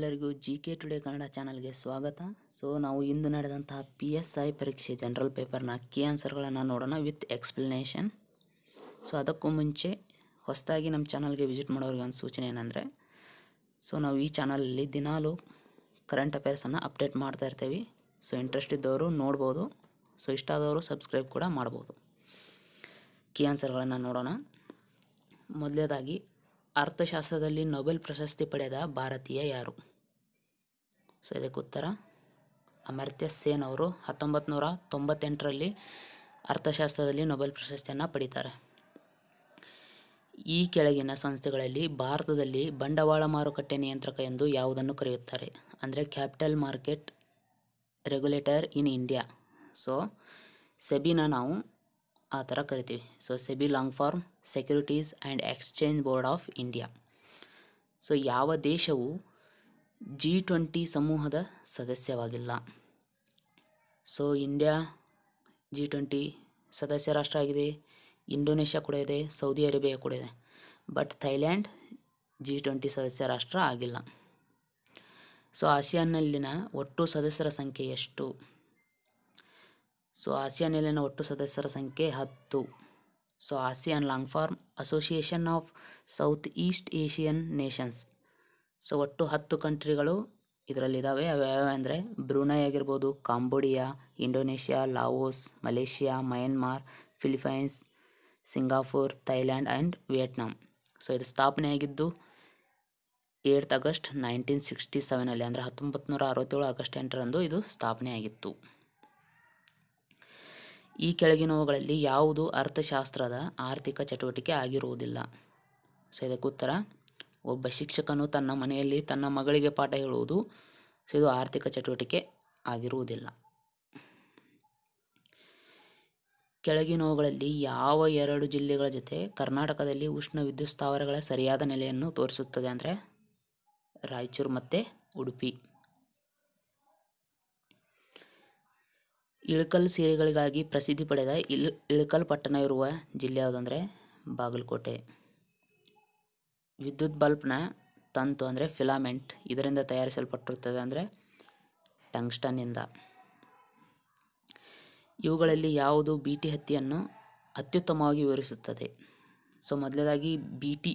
ಎಲ್ಲರಿಗೂ G K today Kannada ಚಾನಲ್ಗೆ ಸ್ವಾಗತ ಸೊ ನಾವು ಇಂದು ನಡೆದಂತಹ ಪಿ ಎಸ್ ಐ ಪರೀಕ್ಷೆ ಜನರಲ್ ಪೇಪರ್ನ ಕೀ ಆನ್ಸರ್ಗಳನ್ನು ನೋಡೋಣ ವಿತ್ ಎಕ್ಸ್ಪ್ಲನೇಷನ್ ಸೊ ಅದಕ್ಕೂ ಮುಂಚೆ ಹೊಸದಾಗಿ ನಮ್ಮ ಚಾನಲ್ಗೆ ವಿಸಿಟ್ ಮಾಡೋರಿಗೆ ಒಂದು ಸೂಚನೆ ಏನಂದರೆ ಸೊ ನಾವು ಈ ಚಾನಲಲ್ಲಿ ದಿನಾಲೂ ಕರೆಂಟ್ ಅಫೇರ್ಸನ್ನು ಅಪ್ಡೇಟ್ ಮಾಡ್ತಾ ಇರ್ತೀವಿ ಸೊ ಇಂಟ್ರೆಸ್ಟ್ ಇದ್ದವರು ನೋಡ್ಬೋದು ಸೊ ಇಷ್ಟ ಆದವರು ಸಬ್ಸ್ಕ್ರೈಬ್ ಕೂಡ ಮಾಡ್ಬೋದು ಕೀ ಆನ್ಸರ್ಗಳನ್ನು ನೋಡೋಣ ಮೊದಲೇದಾಗಿ ಅರ್ಥಶಾಸ್ತ್ರದಲ್ಲಿ ನೊಬೆಲ್ ಪ್ರಶಸ್ತಿ ಪಡೆದ ಭಾರತೀಯ ಯಾರು ಸೊ ಇದಕ್ಕೆ ಉತ್ತರ ಅಮರ್ತ್ಯ ಸೇನ್ ಅವರು ಹತ್ತೊಂಬತ್ತು ನೂರ ತೊಂಬತ್ತೆಂಟರಲ್ಲಿ ಅರ್ಥಶಾಸ್ತ್ರದಲ್ಲಿ ನೊಬೆಲ್ ಪ್ರಶಸ್ತಿಯನ್ನು ಪಡೀತಾರೆ ಈ ಕೆಳಗಿನ ಸಂಸ್ಥೆಗಳಲ್ಲಿ ಭಾರತದಲ್ಲಿ ಬಂಡವಾಳ ಮಾರುಕಟ್ಟೆ ನಿಯಂತ್ರಕ ಎಂದು ಯಾವುದನ್ನು ಕರೆಯುತ್ತಾರೆ ಅಂದರೆ capital market regulator in India so ಸೆಬಿನ ನಾವು ಆ ಥರ ಕರಿತೀವಿ so SEBI long form securities and exchange board of India so ಯಾವ ದೇಶವು ಜಿ ಟ್ವೆಂಟಿ ಸಮೂಹದ ಸದಸ್ಯವಾಗಿಲ್ಲ ಸೊ ಇಂಡಿಯಾ ಜಿ ಟ್ವೆಂಟಿ ಸದಸ್ಯ ರಾಷ್ಟ್ರ ಆಗಿದೆ ಇಂಡೋನೇಷ್ಯಾ ಕೂಡ ಇದೆ ಸೌದಿ ಅರೇಬಿಯಾ ಕೂಡ ಇದೆ ಬಟ್ ಥೈಲ್ಯಾಂಡ್ ಜಿ ಟ್ವೆಂಟಿ ಸದಸ್ಯ ರಾಷ್ಟ್ರ ಆಗಿಲ್ಲ ಸೊ ಆಸಿಯಾನ್ನಲ್ಲಿನ ಒಟ್ಟು ಸದಸ್ಯರ ಸಂಖ್ಯೆ ಎಷ್ಟು ಸೊ ಆಸಿಯಾನ್ನಲ್ಲಿನ ಒಟ್ಟು ಸದಸ್ಯರ ಸಂಖ್ಯೆ ಹತ್ತು so ASEAN long form association of south east Asian nations so ಒಟ್ಟು ಹತ್ತು ಕಂಟ್ರಿಗಳು ಇದರಲ್ಲಿದ್ದಾವೆ ಯಾವ್ಯಾವ ಅಂದರೆ ಬ್ರೂನೈ ಆಗಿರ್ಬೋದು Cambodia Indonesia Laos Malaysia Myanmar Philippines Singapore Thailand and Vietnam so ಇದು ಸ್ಥಾಪನೆಯಾಗಿದ್ದು ಏಟ್ ಆಗಸ್ಟ್ ನೈನ್ಟೀನ್ ಸಿಕ್ಸ್ಟಿ ಸೆವೆನಲ್ಲಿ ಅಂದರೆ ಹತ್ತೊಂಬತ್ತು ನೂರ ಅರವತ್ತೇಳು ಆಗಸ್ಟ್ ಎಂಟರಂದು ಇದು ಸ್ಥಾಪನೆಯಾಗಿತ್ತು ಈ ಕೆಳಗಿನವುಗಳಲ್ಲಿ ಯಾವುದು ಅರ್ಥಶಾಸ್ತ್ರದ ಆರ್ಥಿಕ ಚಟುವಟಿಕೆ ಆಗಿರುವುದಿಲ್ಲ ಸೊ ಉತ್ತರ ಒಬ್ಬ ಶಿಕ್ಷಕನು ತನ್ನ ಮನೆಯಲ್ಲಿ ತನ್ನ ಮಗಳಿಗೆ ಪಾಠ ಹೇಳುವುದು ಇದು ಆರ್ಥಿಕ ಚಟುವಟಿಕೆ ಆಗಿರುವುದಿಲ್ಲ ಕೆಳಗಿನವುಗಳಲ್ಲಿ ಯಾವ ಎರಡು ಜಿಲ್ಲೆಗಳ ಜೊತೆ ಕರ್ನಾಟಕದಲ್ಲಿ ಉಷ್ಣ ವಿದ್ಯುತ್ ಸ್ಥಾವರಗಳ ಸರಿಯಾದ ನೆಲೆಯನ್ನು ತೋರಿಸುತ್ತದೆ ಅಂದರೆ ರಾಯಚೂರು ಮತ್ತು ಉಡುಪಿ ಇಳಕಲ್ ಸೀರೆಗಳಿಗಾಗಿ ಪ್ರಸಿದ್ಧಿ ಪಡೆದ ಇಳ್ ಇಳಕಲ್ ಪಟ್ಟಣ ಇರುವ ಜಿಲ್ಲೆ ಯಾವುದಂದರೆ ಬಾಗಲಕೋಟೆ ವಿದ್ಯುತ್ ಬಲ್ಬ್ನ ತಂತು ಅಂದರೆ ಫಿಲಾಮೆಂಟ್ ಇದರಿಂದ ತಯಾರಿಸಲ್ಪಟ್ಟಿರುತ್ತದೆ ಅಂದರೆ ಟಂಗ್ಸ್ಟನ್ನಿಂದ ಇವುಗಳಲ್ಲಿ ಯಾವುದು ಬಿ ಟಿ ಹತ್ತಿಯನ್ನು ಅತ್ಯುತ್ತಮವಾಗಿ ವಿವರಿಸುತ್ತದೆ ಸೊ ಮೊದಲೇದಾಗಿ B T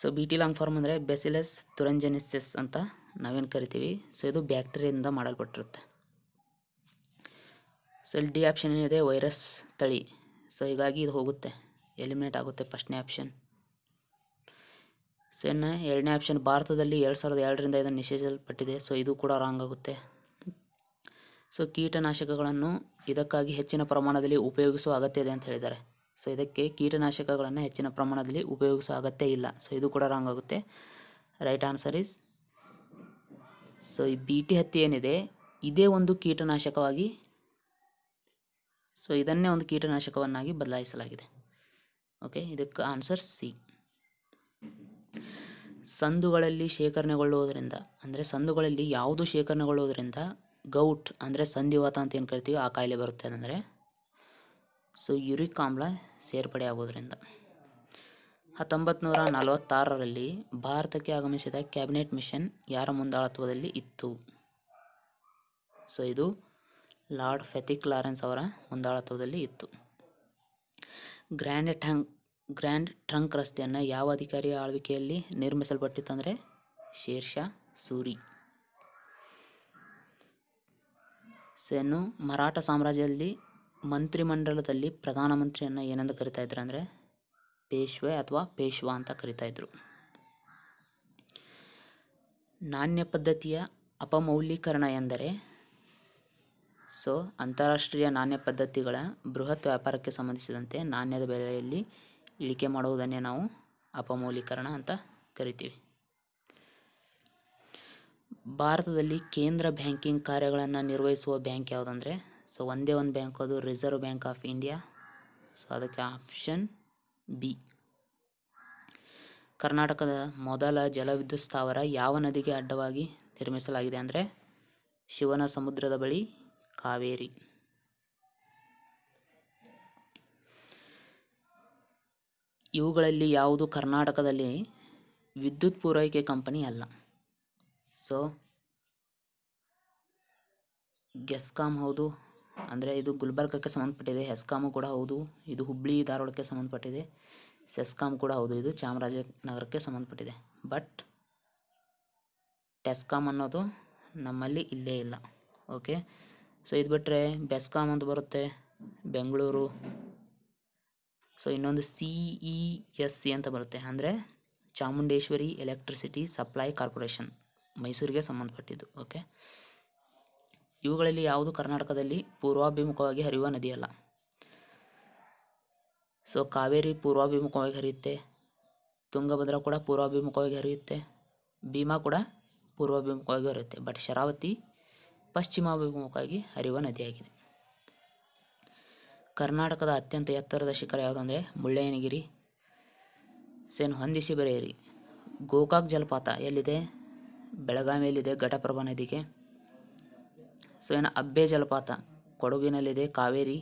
so B T long form ಅಂದರೆ ಬೆಸಿಲೆಸ್ ತುರಂಜೆನಿಸಿಸ್ ಅಂತ ನಾವೇನು ಕರಿತೀವಿ ಸೊ ಇದು ಬ್ಯಾಕ್ಟೀರಿಯಿಂದ ಮಾಡಲ್ಪಟ್ಟಿರುತ್ತೆ ಸೊ ಡಿ ಆಪ್ಷನ್ ಏನಿದೆ ವೈರಸ್ ತಳಿ ಸೊ ಹೀಗಾಗಿ ಇದು ಹೋಗುತ್ತೆ ಎಲಿಮಿನೇಟ್ ಆಗುತ್ತೆ ಫಸ್ಟ್ನೇ ಆಪ್ಷನ್ ಸೆನ್ ಎರಡನೇ ಆಪ್ಷನ್ ಭಾರತದಲ್ಲಿ ಎರಡು ಸಾವಿರದ ಎರಡರಿಂದ ಇದನ್ನು ನಿಷೇಧಿಸಲ್ಪಟ್ಟಿದೆ ಸೊ ಇದು ಕೂಡ ರಾಂಗ್ ಆಗುತ್ತೆ ಸೊ ಕೀಟನಾಶಕಗಳನ್ನು ಇದಕ್ಕಾಗಿ ಹೆಚ್ಚಿನ ಪ್ರಮಾಣದಲ್ಲಿ ಉಪಯೋಗಿಸುವ ಅಗತ್ಯ ಇದೆ ಅಂತ ಹೇಳಿದ್ದಾರೆ ಸೊ ಇದಕ್ಕೆ ಕೀಟನಾಶಕಗಳನ್ನು ಹೆಚ್ಚಿನ ಪ್ರಮಾಣದಲ್ಲಿ ಉಪಯೋಗಿಸುವ ಅಗತ್ಯ ಇಲ್ಲ ಸೊ ಇದು ಕೂಡ ರಾಂಗ್ ಆಗುತ್ತೆ ರೈಟ್ ಆನ್ಸರ್ ಇಸ್ ಸೊ ಈ ಬಿ ಟಿ ಹತ್ತಿ ಏನಿದೆ ಇದೇ ಒಂದು ಕೀಟನಾಶಕವಾಗಿ ಸೊ ಇದನ್ನೇ ಒಂದು ಕೀಟನಾಶಕವನ್ನಾಗಿ ಬದಲಾಯಿಸಲಾಗಿದೆ ಓಕೆ ಇದಕ್ಕೆ ಆನ್ಸರ್ ಸಿ ಸಂದುಗಳಲ್ಲಿ ಶೇಖರಣೆಗೊಳ್ಳುವುದರಿಂದ ಅಂದರೆ ಸಂದುಗಳಲ್ಲಿ ಯಾವುದು ಶೇಖರಣೆಗೊಳ್ಳುವುದರಿಂದ ಗೌಟ್ ಅಂದರೆ ಸಂಧಿವಾತ ಅಂತ ಏನು ಕರಿತೀವಿ ಆ ಕಾಯಿಲೆ ಬರುತ್ತೆ ಅಂದರೆ ಸೊ ಯುರಿಕ್ ಆಮ್ಲ ಸೇರ್ಪಡೆ ಆಗೋದರಿಂದ ಹತ್ತೊಂಬತ್ತು ನೂರ ನಲವತ್ತಾರರಲ್ಲಿ ಭಾರತಕ್ಕೆ ಆಗಮಿಸಿದ ಕ್ಯಾಬಿನೆಟ್ ಮಿಷನ್ ಯಾರ ಮುಂದಾಳತ್ವದಲ್ಲಿ ಇತ್ತು ಸೊ ಇದು ಲಾರ್ಡ್ ಫೆಥಿಕ್ ಲಾರೆನ್ಸ್ ಅವರ ಮುಂದಾಳತ್ವದಲ್ಲಿ ಇತ್ತು ಗ್ರ್ಯಾಂಡ್ ಟ್ಯಾಂಕ್ ಗ್ರ್ಯಾಂಡ್ ಟ್ರಂಕ್ ರಸ್ತೆಯನ್ನು ಯಾವ ಅಧಿಕಾರಿಯ ಆಳ್ವಿಕೆಯಲ್ಲಿ ನಿರ್ಮಿಸಲ್ಪಟ್ಟಿತ್ತಂದರೆ ಶೇರ್ಷಾ ಸೂರಿ ಸೇನು ಮರಾಠ ಸಾಮ್ರಾಜ್ಯದಲ್ಲಿ ಮಂತ್ರಿಮಂಡಲದಲ್ಲಿ ಪ್ರಧಾನಮಂತ್ರಿಯನ್ನು ಏನೆಂದು ಕರಿತಾ ಇದ್ರು ಅಂದರೆ ಪೇಶ್ವೆ ಅಥವಾ ಪೇಶ್ವಾ ಅಂತ ಕರಿತಾಯಿದ್ರು ನಾಣ್ಯ ಪದ್ಧತಿಯ ಅಪಮೌಲ್ಯೀಕರಣ ಎಂದರೆ ಸೊ ಅಂತಾರಾಷ್ಟ್ರೀಯ ನಾಣ್ಯ ಪದ್ಧತಿಗಳ ಬೃಹತ್ ವ್ಯಾಪಾರಕ್ಕೆ ಸಂಬಂಧಿಸಿದಂತೆ ನಾಣ್ಯದ ಬೆಲೆಯಲ್ಲಿ ಇಳಿಕೆ ಮಾಡುವುದನ್ನೇ ನಾವು ಅಪಮೌಲೀಕರಣ ಅಂತ ಕರಿತೀವಿ ಭಾರತದಲ್ಲಿ ಕೇಂದ್ರ ಬ್ಯಾಂಕಿಂಗ್ ಕಾರ್ಯಗಳನ್ನು ನಿರ್ವಹಿಸುವ ಬ್ಯಾಂಕ್ ಯಾವುದಂದರೆ ಸೊ ಒಂದೇ ಒಂದು ಬ್ಯಾಂಕ್ ಅದು reserve bank of India so ಅದಕ್ಕೆ ಆಪ್ಷನ್ ಬಿ ಕರ್ನಾಟಕದ ಮೊದಲ ಜಲವಿದ್ಯುತ್ ಸ್ಥಾವರ ಯಾವ ನದಿಗೆ ಅಡ್ಡವಾಗಿ ನಿರ್ಮಿಸಲಾಗಿದೆ ಅಂದರೆ ಶಿವನ ಸಮುದ್ರದ ಬಳಿ ಕಾವೇರಿ ಇವುಗಳಲ್ಲಿ ಯಾವುದು ಕರ್ನಾಟಕದಲ್ಲಿ ವಿದ್ಯುತ್ ಪೂರೈಕೆ ಕಂಪನಿ ಅಲ್ಲ ಸೊ ಗೆಸ್ಕಾಮ್ ಹೌದು ಅಂದರೆ ಇದು ಗುಲ್ಬರ್ಗಕ್ಕೆ ಸಂಬಂಧಪಟ್ಟಿದೆ ಹೆಸ್ಕಾಮು ಕೂಡ ಹೌದು ಇದು ಹುಬ್ಳಿ ಧಾರವಾಡಕ್ಕೆ ಸಂಬಂಧಪಟ್ಟಿದೆ ಸೆಸ್ಕಾಮ್ ಕೂಡ ಹೌದು ಇದು ಚಾಮರಾಜನಗರಕ್ಕೆ ಸಂಬಂಧಪಟ್ಟಿದೆ ಬಟ್ ಟೆಸ್ಕಾಮ್ ಅನ್ನೋದು ನಮ್ಮಲ್ಲಿ ಇಲ್ಲೇ ಇಲ್ಲ ಓಕೆ ಸೊ ಇದು ಬಿಟ್ಟರೆ ಬೆಸ್ಕಾಮ್ ಅಂತ ಬರುತ್ತೆ ಬೆಂಗಳೂರು ಸೊ ಇನ್ನೊಂದು ಸಿ ಇ ಎಸ್ ಸಿ ಅಂತ ಬರುತ್ತೆ ಅಂದರೆ ಚಾಮುಂಡೇಶ್ವರಿ ಎಲೆಕ್ಟ್ರಿಸಿಟಿ ಸಪ್ಲೈ ಕಾರ್ಪೊರೇಷನ್ ಮೈಸೂರಿಗೆ ಸಂಬಂಧಪಟ್ಟಿದ್ದು ಓಕೆ ಇವುಗಳಲ್ಲಿ ಯಾವುದು ಕರ್ನಾಟಕದಲ್ಲಿ ಪೂರ್ವಾಭಿಮುಖವಾಗಿ ಹರಿಯುವ ನದಿಯಲ್ಲ ಸೊ ಕಾವೇರಿ ಪೂರ್ವಾಭಿಮುಖವಾಗಿ ಹರಿಯುತ್ತೆ ತುಂಗಭದ್ರಾ ಕೂಡ ಪೂರ್ವಾಭಿಮುಖವಾಗಿ ಹರಿಯುತ್ತೆ ಭೀಮಾ ಕೂಡ ಪೂರ್ವಾಭಿಮುಖವಾಗಿ ಹರಿಯುತ್ತೆ ಬಟ್ ಶರಾವತಿ ಪಶ್ಚಿಮಾಭಿಮುಖವಾಗಿ ಹರಿಯುವ ನದಿಯಾಗಿದೆ ಕರ್ನಾಟಕದ ಅತ್ಯಂತ ಎತ್ತರದ ಶಿಖರ ಯಾವುದಂದರೆ ಮುಳ್ಳಯ್ಯನಗಿರಿ ಸೇನು ಹೊಂದಿಸಿ ಬರೆಯಿರಿ ಗೋಕಾಕ್ ಜಲಪಾತ ಎಲ್ಲಿದೆ ಬೆಳಗಾವಿಯಲ್ಲಿದೆ ಘಟಪ್ರಭಾ ನದಿಗೆ ಸೊ ಏನು ಅಬ್ಬೆ ಜಲಪಾತ ಕೊಡಗಿನಲ್ಲಿದೆ ಕಾವೇರಿ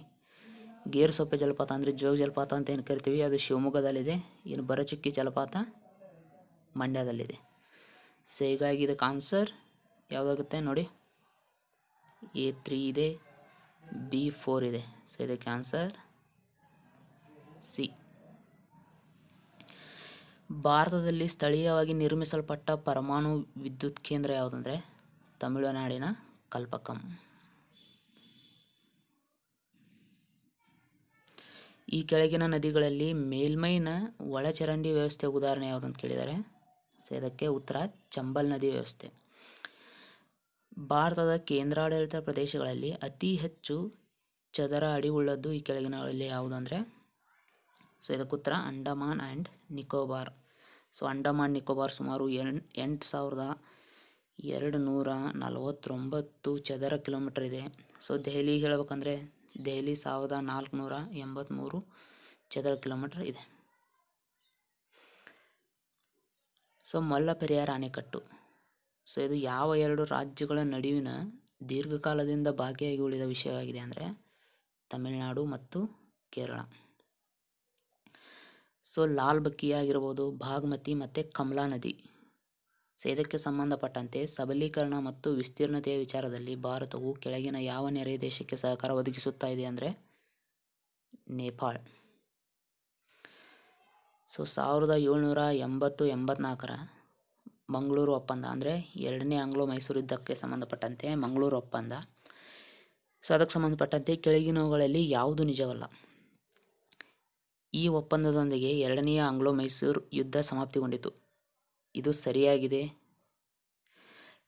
ಗೇರುಸೊಪ್ಪೆ ಜಲಪಾತ ಅಂದರೆ ಜೋಗ ಜಲಪಾತ ಅಂತ ಏನು ಕರಿತೀವಿ ಅದು ಶಿವಮೊಗ್ಗದಲ್ಲಿದೆ ಇನ್ನು ಬರಚುಕ್ಕಿ ಜಲಪಾತ ಮಂಡ್ಯದಲ್ಲಿದೆ ಸೊ ಹೀಗಾಗಿ ಇದಕ್ಕೆ ಆನ್ಸರ್ ಯಾವುದಾಗುತ್ತೆ ನೋಡಿ ಎ ತ್ರೀ ಇದೆ ಬಿ ಫೋರ್ ಇದೆ ಸೊ ಇದಕ್ಕೆ ಆನ್ಸರ್ ಸಿ ಭಾರತದಲ್ಲಿ ಸ್ಥಳೀಯವಾಗಿ ನಿರ್ಮಿಸಲ್ಪಟ್ಟ ಪರಮಾಣು ವಿದ್ಯುತ್ ಕೇಂದ್ರ ಯಾವುದಂದರೆ ತಮಿಳುನಾಡಿನ ಕಲ್ಪಕಂ ಈ ಕೆಳಗಿನ ನದಿಗಳಲ್ಲಿ ಮೇಲ್ಮೈನ ಒಳಚರಂಡಿ ವ್ಯವಸ್ಥೆ ಉದಾಹರಣೆ ಯಾವುದಂತ ಕೇಳಿದರೆ ಸೊ ಇದಕ್ಕೆ ಉತ್ತರ ಚಂಬಲ್ ನದಿ ವ್ಯವಸ್ಥೆ ಭಾರತದ ಕೇಂದ್ರಾಡಳಿತ ಪ್ರದೇಶಗಳಲ್ಲಿ ಅತಿ ಹೆಚ್ಚು ಚದರ ಅಡಿ ಉಳ್ಳದ್ದು ಈ ಕೆಳಗಿನಗಳಲ್ಲಿ ಯಾವುದಂದರೆ ಸೊ ಇದಕ್ಕೆ ಉತ್ತರ ಅಂಡಮಾನ್ ಆ್ಯಂಡ್ ನಿಕೋಬಾರ್ ಸೊ ಅಂಡಮಾನ್ ನಿಕೋಬಾರ್ ಸುಮಾರು ಎಂಟು ಸಾವಿರದ ಎರಡು ನೂರ ನಲವತ್ತೊಂಬತ್ತು ಚದರ ಕಿಲೋಮೀಟರ್ ಇದೆ ಸೊ ದೆಹಲಿ ಹೇಳ್ಬೇಕಂದ್ರೆ ದೆಹಲಿ ಸಾವಿರದ ನಾಲ್ಕುನೂರ ಎಂಬತ್ತ್ಮೂರು ಚದರ ಕಿಲೋಮೀಟರ್ ಇದೆ ಸೊ ಮಲ್ಲ ಪೆರಿಯಾರ್ ಅಣೆಕಟ್ಟು ಸೊ ಇದು ಯಾವ ಎರಡು ರಾಜ್ಯಗಳ ನಡುವಿನ ದೀರ್ಘಕಾಲದಿಂದ ಬಾಕಿಯಾಗಿ ಉಳಿದ ವಿಷಯವಾಗಿದೆ ಅಂದರೆ ತಮಿಳುನಾಡು ಮತ್ತು ಕೇರಳ ಸೊ ಲಾಲ್ ಬಕ್ಕಿ ಆಗಿರ್ಬೋದು ಭಾಗ್ಮತಿ ಮತ್ತು ಕಮಲಾ ನದಿ ಸೊ ಇದಕ್ಕೆ ಸಂಬಂಧಪಟ್ಟಂತೆ ಸಬಲೀಕರಣ ಮತ್ತು ವಿಸ್ತೀರ್ಣತೆಯ ವಿಚಾರದಲ್ಲಿ ಭಾರತವು ಕೆಳಗಿನ ಯಾವ ನೆರೆಯ ದೇಶಕ್ಕೆ ಸಹಕಾರ ಒದಗಿಸುತ್ತಾ ಇದೆ ಅಂದರೆ ನೇಪಾಳ್ ಸೊ ಸಾವಿರದ ಏಳ್ನೂರ ಎಂಬತ್ತು ಎಂಬತ್ನಾಲ್ಕರ ಮಂಗಳೂರು ಒಪ್ಪಂದ ಅಂದರೆ ಎರಡನೇ ಆಂಗ್ಲೋ ಮೈಸೂರು ಯುದ್ಧಕ್ಕೆ ಸಂಬಂಧಪಟ್ಟಂತೆ ಮಂಗಳೂರು ಒಪ್ಪಂದ ಸೊ ಅದಕ್ಕೆ ಸಂಬಂಧಪಟ್ಟಂತೆ ಕೆಳಗಿನವುಗಳಲ್ಲಿ ಯಾವುದು ನಿಜವಲ್ಲ ಈ ಒಪ್ಪಂದದೊಂದಿಗೆ ಎರಡನೆಯ ಆಂಗ್ಲೋ ಮೈಸೂರು ಯುದ್ಧ ಸಮಾಪ್ತಿಗೊಂಡಿತು ಇದು ಸರಿಯಾಗಿದೆ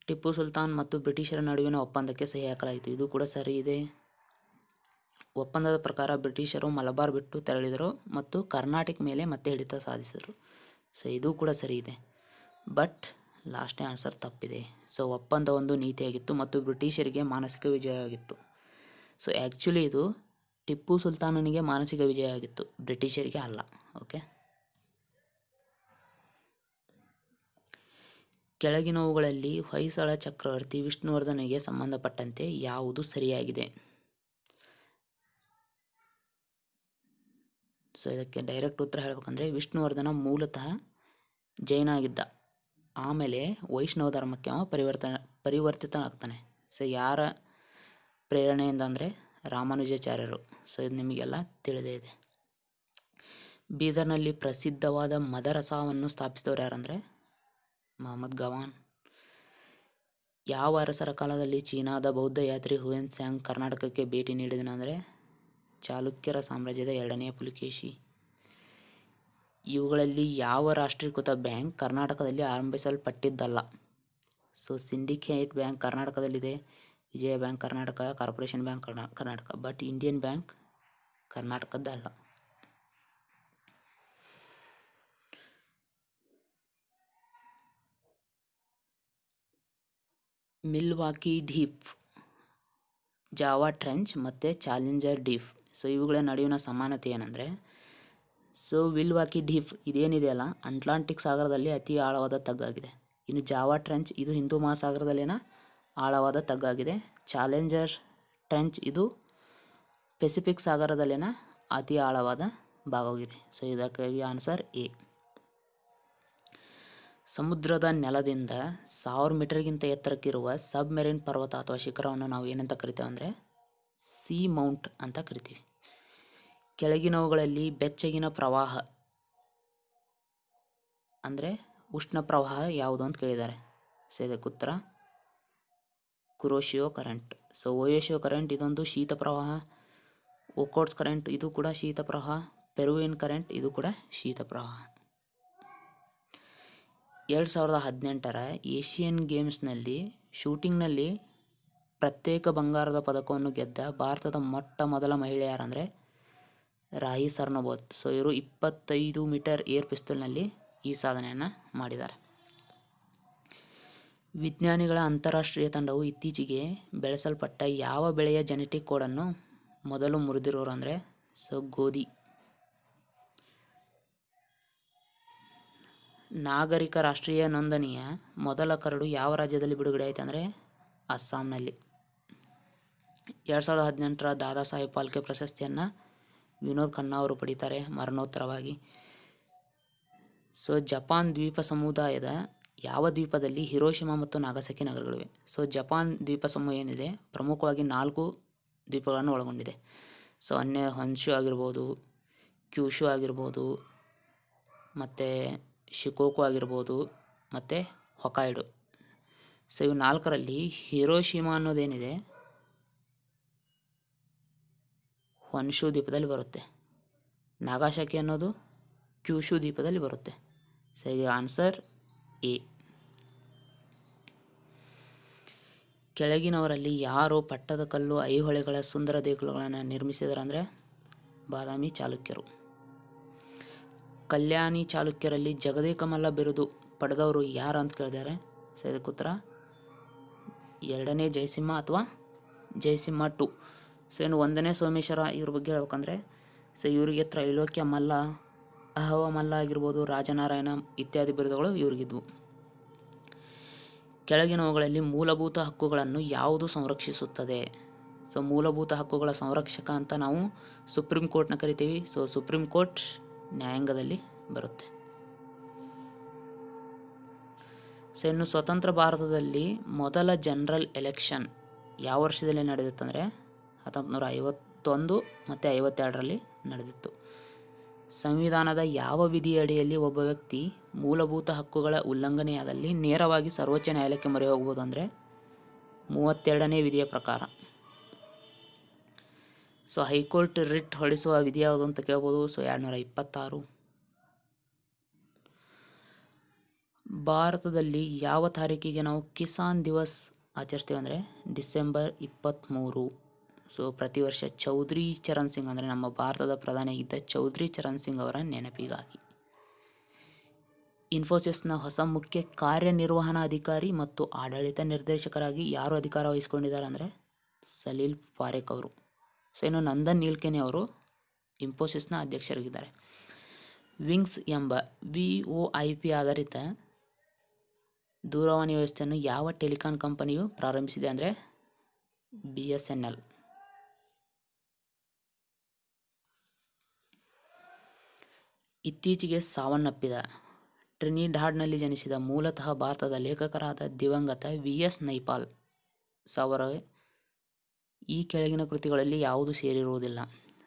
ಟಿಪ್ಪು ಸುಲ್ತಾನ್ ಮತ್ತು ಬ್ರಿಟಿಷರ ನಡುವಿನ ಒಪ್ಪಂದಕ್ಕೆ ಸಹಿ ಹಾಕಲಾಯಿತು ಇದು ಕೂಡ ಸರಿ ಇದೆ ಒಪ್ಪಂದದ ಪ್ರಕಾರ ಬ್ರಿಟಿಷರು ಮಲಬಾರ್ ಬಿಟ್ಟು ತೆರಳಿದರು ಮತ್ತು ಕರ್ನಾಟಕ ಮೇಲೆ ಮತ್ತೆ ಹಿಡಿತ ಸಾಧಿಸಿದರು ಸೊ ಇದು ಕೂಡ ಸರಿ ಇದೆ ಬಟ್ ಲಾಸ್ಟ್ನೇ ಆನ್ಸರ್ ತಪ್ಪಿದೆ ಸೊ ಒಪ್ಪಂದ ಒಂದು ನೀತಿಯಾಗಿತ್ತು ಮತ್ತು ಬ್ರಿಟಿಷರಿಗೆ ಮಾನಸಿಕ ವಿಜಯ ಆಗಿತ್ತು ಸೊ ಆ್ಯಕ್ಚುಲಿ ಇದು ಟಿಪ್ಪು ಸುಲ್ತಾನನಿಗೆ ಮಾನಸಿಕ ವಿಜಯ ಆಗಿತ್ತು ಬ್ರಿಟಿಷರಿಗೆ ಅಲ್ಲ ಓಕೆ ಕೆಳಗಿನವುಗಳಲ್ಲಿ ಹೊಯ್ಸಳ ಚಕ್ರವರ್ತಿ ವಿಷ್ಣುವರ್ಧನಿಗೆ ಸಂಬಂಧಪಟ್ಟಂತೆ ಯಾವುದು ಸರಿಯಾಗಿದೆ ಸೊ ಇದಕ್ಕೆ ಡೈರೆಕ್ಟ್ ಉತ್ತರ ಹೇಳಬೇಕಂದ್ರೆ ವಿಷ್ಣುವರ್ಧನ ಮೂಲತಃ ಜೈನಾಗಿದ್ದ ಆಗಿದ್ದ ಆಮೇಲೆ ವೈಷ್ಣವ ಧರ್ಮಕ್ಕೆ ಅವ ಪರಿವರ್ತನೆ ಪರಿವರ್ತಿತನಾಗ್ತಾನೆ ಸೊ ಯಾರ ಪ್ರೇರಣೆಯಿಂದ ಅಂದರೆ ರಾಮಾನುಜಾಚಾರ್ಯರು ಸೊ ಇದು ನಿಮಗೆಲ್ಲ ತಿಳಿದೇ ಇದೆ ಬೀದರ್ನಲ್ಲಿ ಪ್ರಸಿದ್ಧವಾದ ಮದರಸವನ್ನು ಸ್ಥಾಪಿಸಿದವರು ಯಾರಂದರೆ ಮೊಹಮ್ಮದ್ ಗವಾನ್ ಯಾವ ಅರಸರ ಕಾಲದಲ್ಲಿ ಚೀನಾದ ಬೌದ್ಧ ಯಾತ್ರಿ ಹುವೆನ್ ಸ್ಯಾಂಗ್ ಕರ್ನಾಟಕಕ್ಕೆ ಭೇಟಿ ನೀಡಿದನಂದರೆ ಚಾಲುಕ್ಯರ ಸಾಮ್ರಾಜ್ಯದ ಎರಡನೆಯ ಪುಲಿಕೇಶಿ ಇವುಗಳಲ್ಲಿ ಯಾವ ರಾಷ್ಟ್ರೀಕೃತ ಬ್ಯಾಂಕ್ ಕರ್ನಾಟಕದಲ್ಲಿ ಆರಂಭಿಸಲ್ಪಟ್ಟಿದ್ದಲ್ಲ ಸೊ ಸಿಂಡಿಕೇಟ್ ಬ್ಯಾಂಕ್ ಕರ್ನಾಟಕದಲ್ಲಿದೆ Vijaya bank Karnataka corporation bank Karnataka but Indian bank ಕರ್ನಾಟಕದ್ದಲ್ಲ ಮಿಲ್ವಾಕಿ ಡೀಪ್ ಜಾವಾ ಟ್ರೆಂಚ್ ಮತ್ತು ಚಾಲೆಂಜರ್ ಡೀಫ್ ಸೊ ಇವುಗಳ ನಡುವಿನ ಸಮಾನತೆ ಏನಂದರೆ ಸೊ ವಿಲ್ವಾಕಿ ಢೀಫ್ ಇದೇನಿದೆಯಲ್ಲ ಅಂಟ್ಲಾಂಟಿಕ್ ಸಾಗರದಲ್ಲಿ ಅತಿ ಆಳವಾದ ತಗ್ಗಾಗಿದೆ ಇನ್ನು ಜಾವಾ ಟ್ರೆಂಚ್ ಇದು ಹಿಂದೂ ಮಹಾಸಾಗರದಲ್ಲಿನ ಆಳವಾದ ತಗ್ಗಾಗಿದೆ ಚಾಲೆಂಜರ್ ಟ್ರೆಂಚ್ ಇದು ಪೆಸಿಫಿಕ್ ಸಾಗರದಲ್ಲಿನ ಅತಿ ಆಳವಾದ ಭಾಗವಾಗಿದೆ ಸೊ ಇದಕ್ಕಾಗಿ ಆನ್ಸರ್ ಎ ಸಮುದ್ರದ ನೆಲದಿಂದ ಸಾವಿರ ಮೀಟರ್ಗಿಂತ ಎತ್ತರಕ್ಕಿರುವ ಸಬ್ಮೆರಿನ್ ಪರ್ವತ ಅಥವಾ ಶಿಖರವನ್ನು ನಾವು ಏನಂತ ಕರಿತೇವೆ ಅಂದರೆ ಸಿ ಮೌಂಟ್ ಅಂತ ಕರಿತೀವಿ ಕೆಳಗಿನವುಗಳಲ್ಲಿ ಬೆಚ್ಚಗಿನ ಪ್ರವಾಹ ಅಂದರೆ ಉಷ್ಣ ಪ್ರವಾಹ ಯಾವುದು ಅಂತ ಕೇಳಿದ್ದಾರೆ ಸೊ ಇದಕ್ಕೆ ಉತ್ತರ Kuroshio current so Oyashio current ಇದೊಂದು ಶೀತ ಪ್ರವಾಹ ಓಕೋಟ್ಸ್ ಕರೆಂಟ್ ಇದು ಕೂಡ ಶೀತ ಪ್ರವಾಹ ಪೆರುವಿನ್ ಕರೆಂಟ್ ಇದು ಕೂಡ ಶೀತ ಪ್ರವಾಹ ಎರಡು ಸಾವಿರದ ಹದಿನೆಂಟರ ಏಷ್ಯನ್ ಗೇಮ್ಸ್ನಲ್ಲಿ ಶೂಟಿಂಗ್ನಲ್ಲಿ ಪ್ರತ್ಯೇಕ ಬಂಗಾರದ ಪದಕವನ್ನು ಗೆದ್ದ ಭಾರತದ ಮೊಟ್ಟ ಮೊದಲ ಮಹಿಳೆ ರಾಹಿ ಸರ್ನೋಬತ್ ಸೊ ಇವರು ಇಪ್ಪತ್ತೈದು ಮೀಟರ್ ಏರ್ ಪಿಸ್ತೂಲ್ನಲ್ಲಿ ಈ ಸಾಧನೆಯನ್ನು ಮಾಡಿದ್ದಾರೆ ವಿಜ್ಞಾನಿಗಳ ಅಂತಾರಾಷ್ಟ್ರೀಯ ತಂಡವು ಇತ್ತೀಚೆಗೆ ಬೆಳೆಸಲ್ಪಟ್ಟ ಯಾವ ಬೆಳೆಯ ಜೆನೆಟಿಕ್ ಕೋಡನ್ನು ಮೊದಲು ಮುರಿದಿರೋರು ಅಂದರೆ ಸೊ ಗೋಧಿ ನಾಗರಿಕ ರಾಷ್ಟ್ರೀಯ ನೋಂದಣಿಯ ಮೊದಲ ಕರಡು ಯಾವ ರಾಜ್ಯದಲ್ಲಿ ಬಿಡುಗಡೆ ಆಯಿತು ಅಂದರೆ ಅಸ್ಸಾಂನಲ್ಲಿ ಎರಡು ಸಾವಿರದ ಹದಿನೆಂಟರ ದಾದಾ ಸಾಹೇಬ್ ಪಾಲ್ಕೆ ಪ್ರಶಸ್ತಿಯನ್ನು ವಿನೋದ್ ಖನ್ನಾ ಅವರು ಪಡೀತಾರೆ ಮರಣೋತ್ತರವಾಗಿ ಸೊ ಜಪಾನ್ ದ್ವೀಪ ಸಮುದಾಯದ ಯಾವ ದ್ವೀಪದಲ್ಲಿ ಹಿರೋಶಿಮಾ ಮತ್ತು ನಾಗಸಕಿ ನಗರಗಳಿವೆ ಸೊ ಜಪಾನ್ ದ್ವೀಪ ಸಮೂಹ ಏನಿದೆ ಪ್ರಮುಖವಾಗಿ ನಾಲ್ಕು ದ್ವೀಪಗಳನ್ನು ಒಳಗೊಂಡಿದೆ ಸೊ ಅನ್ಯ ಹೊನ್ಶು ಆಗಿರ್ಬೋದು ಕ್ಯೂಶು ಆಗಿರ್ಬೋದು ಮತ್ತು ಶಿಕೋಕು ಆಗಿರ್ಬೋದು ಮತ್ತು ಹೊಕಾಯ್ಡು ಸೊ ಇವು ನಾಲ್ಕರಲ್ಲಿ ಹಿರೋಶಿಮಾ ಅನ್ನೋದೇನಿದೆ ಶೂ ದೀಪದಲ್ಲಿ ಬರುತ್ತೆ ನಾಗಾಶಾಖಿ ಅನ್ನೋದು ಕ್ಯೂಶು ದೀಪದಲ್ಲಿ ಬರುತ್ತೆ ಸರಿ ಆನ್ಸರ್ ಎ ಕೆಳಗಿನವರಲ್ಲಿ ಯಾರು ಪಟ್ಟದಕಲ್ಲು ಐಹೊಳೆಗಳ ಸುಂದರ ದೇಗುಲಗಳನ್ನು ಅಂದರೆ ಬಾದಾಮಿ ಚಾಲುಕ್ಯರು ಕಲ್ಯಾಣಿ ಚಾಲುಕ್ಯರಲ್ಲಿ ಜಗದೇಕಮಲ್ಲ ಬಿರುದು ಪಡೆದವರು ಯಾರು ಅಂತ ಕೇಳಿದ್ದಾರೆ ಸರಿ ಉತ್ತರ ಎರಡನೇ ಜಯಸಿಂಹ ಅಥವಾ ಜಯಸಿಂಹ ಟು ಸೊ ಏನು ಒಂದನೇ ಸೋಮೇಶ್ವರ ಇವ್ರ ಬಗ್ಗೆ ಹೇಳ್ಬೇಕಂದ್ರೆ ಸೊ ಇವರಿಗೆ ತ್ರೈಲೋಕ್ಯ ಮಲ್ಲ ಅಹವ ಮಲ್ಲ ಆಗಿರ್ಬೋದು ರಾಜನಾರಾಯಣ ಇತ್ಯಾದಿ ಬಿರುದುಗಳು ಇವ್ರಿಗಿದ್ವು ಕೆಳಗಿನವುಗಳಲ್ಲಿ ಮೂಲಭೂತ ಹಕ್ಕುಗಳನ್ನು ಯಾವುದು ಸಂರಕ್ಷಿಸುತ್ತದೆ ಸೊ ಮೂಲಭೂತ ಹಕ್ಕುಗಳ ಸಂರಕ್ಷಕ ಅಂತ ನಾವು ಸುಪ್ರೀಂ ಕೋರ್ಟ್ನ ಕರಿತೀವಿ ಸೊ ಸುಪ್ರೀಂ ಕೋರ್ಟ್ ನ್ಯಾಯಾಂಗದಲ್ಲಿ ಬರುತ್ತೆ ಸೊ ಇನ್ನು ಸ್ವತಂತ್ರ ಭಾರತದಲ್ಲಿ ಮೊದಲ ಜನರಲ್ ಎಲೆಕ್ಷನ್ ಯಾವ ವರ್ಷದಲ್ಲಿ ನಡೆದಿತ್ತಂದರೆ ಹತ್ತೊಂಬತ್ತು ನೂರ ಐವತ್ತೊಂದು ಮತ್ತು ಐವತ್ತೆರಡರಲ್ಲಿ ನಡೆದಿತ್ತು ಸಂವಿಧಾನದ ಯಾವ ವಿಧಿಯಡಿಯಲ್ಲಿ ಒಬ್ಬ ವ್ಯಕ್ತಿ ಮೂಲಭೂತ ಹಕ್ಕುಗಳ ಉಲ್ಲಂಘನೆಯಾದಲ್ಲಿ ನೇರವಾಗಿ ಸರ್ವೋಚ್ಚ ನ್ಯಾಯಾಲಯಕ್ಕೆ ಮೊರೆ ಹೋಗ್ಬೋದು ಅಂದರೆ ಮೂವತ್ತೆರಡನೇ ವಿಧಿಯ ಪ್ರಕಾರ ಸೊ ಹೈಕೋರ್ಟ್ ರಿಟ್ ಹೊರಡಿಸುವ ವಿಧಿ ಯಾವುದು ಅಂತ ಕೇಳ್ಬೋದು ಸೊ ಎರಡುನೂರ ಇಪ್ಪತ್ತಾರು ಭಾರತದಲ್ಲಿ ಯಾವ ತಾರೀಕಿಗೆ ನಾವು ಕಿಸಾನ್ ದಿವಸ್ ಆಚರಿಸ್ತೇವೆ ಅಂದರೆ ಡಿಸೆಂಬರ್ ಇಪ್ಪತ್ತ್ಮೂರು ಸೊ ಪ್ರತಿ ವರ್ಷ ಚೌಧರಿ ಚರಣ್ ಸಿಂಗ್ ಅಂದರೆ ನಮ್ಮ ಭಾರತದ ಪ್ರಧಾನಿಯಾಗಿದ್ದ ಚೌಧರಿ ಚರಣ್ ಸಿಂಗ್ ಅವರ ನೆನಪಿಗಾಗಿ ಇನ್ಫೋಸಿಸ್ನ ಹೊಸ ಮುಖ್ಯ ಅಧಿಕಾರಿ ಮತ್ತು ಆಡಳಿತ ನಿರ್ದೇಶಕರಾಗಿ ಯಾರು ಅಧಿಕಾರ ವಹಿಸ್ಕೊಂಡಿದ್ದಾರೆ ಅಂದರೆ ಸಲೀಲ್ ಪಾರೇಖ್ ಅವರು ಸೊ ಇನ್ನು ನಂದನ್ ನೀಲ್ಕೆನೆ ಅವರು ಇನ್ಫೋಸಿಸ್ನ ಅಧ್ಯಕ್ಷರಾಗಿದ್ದಾರೆ ವಿಂಗ್ಸ್ ಎಂಬ ವಿ ಒ ಐ ಪಿ ಆಧಾರಿತ ದೂರವಾಣಿ ವ್ಯವಸ್ಥೆಯನ್ನು ಯಾವ ಟೆಲಿಕಾಂ ಕಂಪನಿಯು ಪ್ರಾರಂಭಿಸಿದೆ ಅಂದರೆ ಬಿ ಎಸ್ ಎನ್ ಎಲ್ ಇತ್ತೀಚೆಗೆ ಸಾವನ್ನಪ್ಪಿದ ಟ್ರಿನಿಡಾಡ್ನಲ್ಲಿ ಜನಿಸಿದ ಮೂಲತಃ ಭಾರತದ ಲೇಖಕರಾದ ದಿವಂಗತ ವಿ ಎಸ್ ನೈಪಾಲ್ ಸವರ ಈ ಕೆಳಗಿನ ಕೃತಿಗಳಲ್ಲಿ ಯಾವುದು ಸೇರಿರುವುದಿಲ್ಲ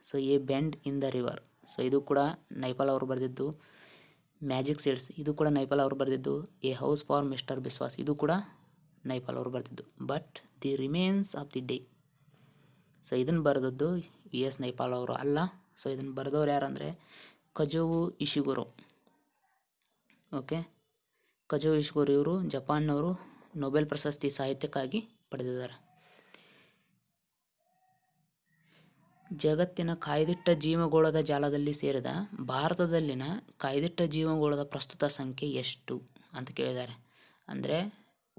so a bend in the river so ಇದು ಕೂಡ ನೈಪಾಲ್ ಅವರು ಬರೆದಿದ್ದು ಮ್ಯಾಜಿಕ್ ಸೀಡ್ಸ್ ಇದು ಕೂಡ ನೈಪಾಲ್ ಅವರು ಬರೆದಿದ್ದು a house for mister Biswas ಇದು ಕೂಡ ನೈಪಾಲ್ ಅವರು ಬರೆದಿದ್ದು but the remains of the day so ಇದನ್ನು ಬರೆದದ್ದು ವಿ ಎಸ್ ನೈಪಾಲ್ ಅವರು ಅಲ್ಲ ಸೊ ಇದನ್ನು ಬರೆದವ್ರು ಯಾರಂದರೆ ಕಜೋವು ಇಶಿಗುರು ಓಕೆ ಕಜು ಇಶಿಗುರು ಇವರು ಜಪಾನ್ನವರು ನೊಬೆಲ್ ಪ್ರಶಸ್ತಿ ಸಾಹಿತ್ಯಕ್ಕಾಗಿ ಪಡೆದಿದ್ದಾರೆ ಜಗತ್ತಿನ ಕಾಯ್ದಿಟ್ಟ ಜೀವಗೋಳದ ಜಾಲದಲ್ಲಿ ಸೇರಿದ ಭಾರತದಲ್ಲಿನ ಕಾಯ್ದಿಟ್ಟ ಜೀವಗೋಳದ ಪ್ರಸ್ತುತ ಸಂಖ್ಯೆ ಎಷ್ಟು ಅಂತ ಕೇಳಿದ್ದಾರೆ ಅಂದರೆ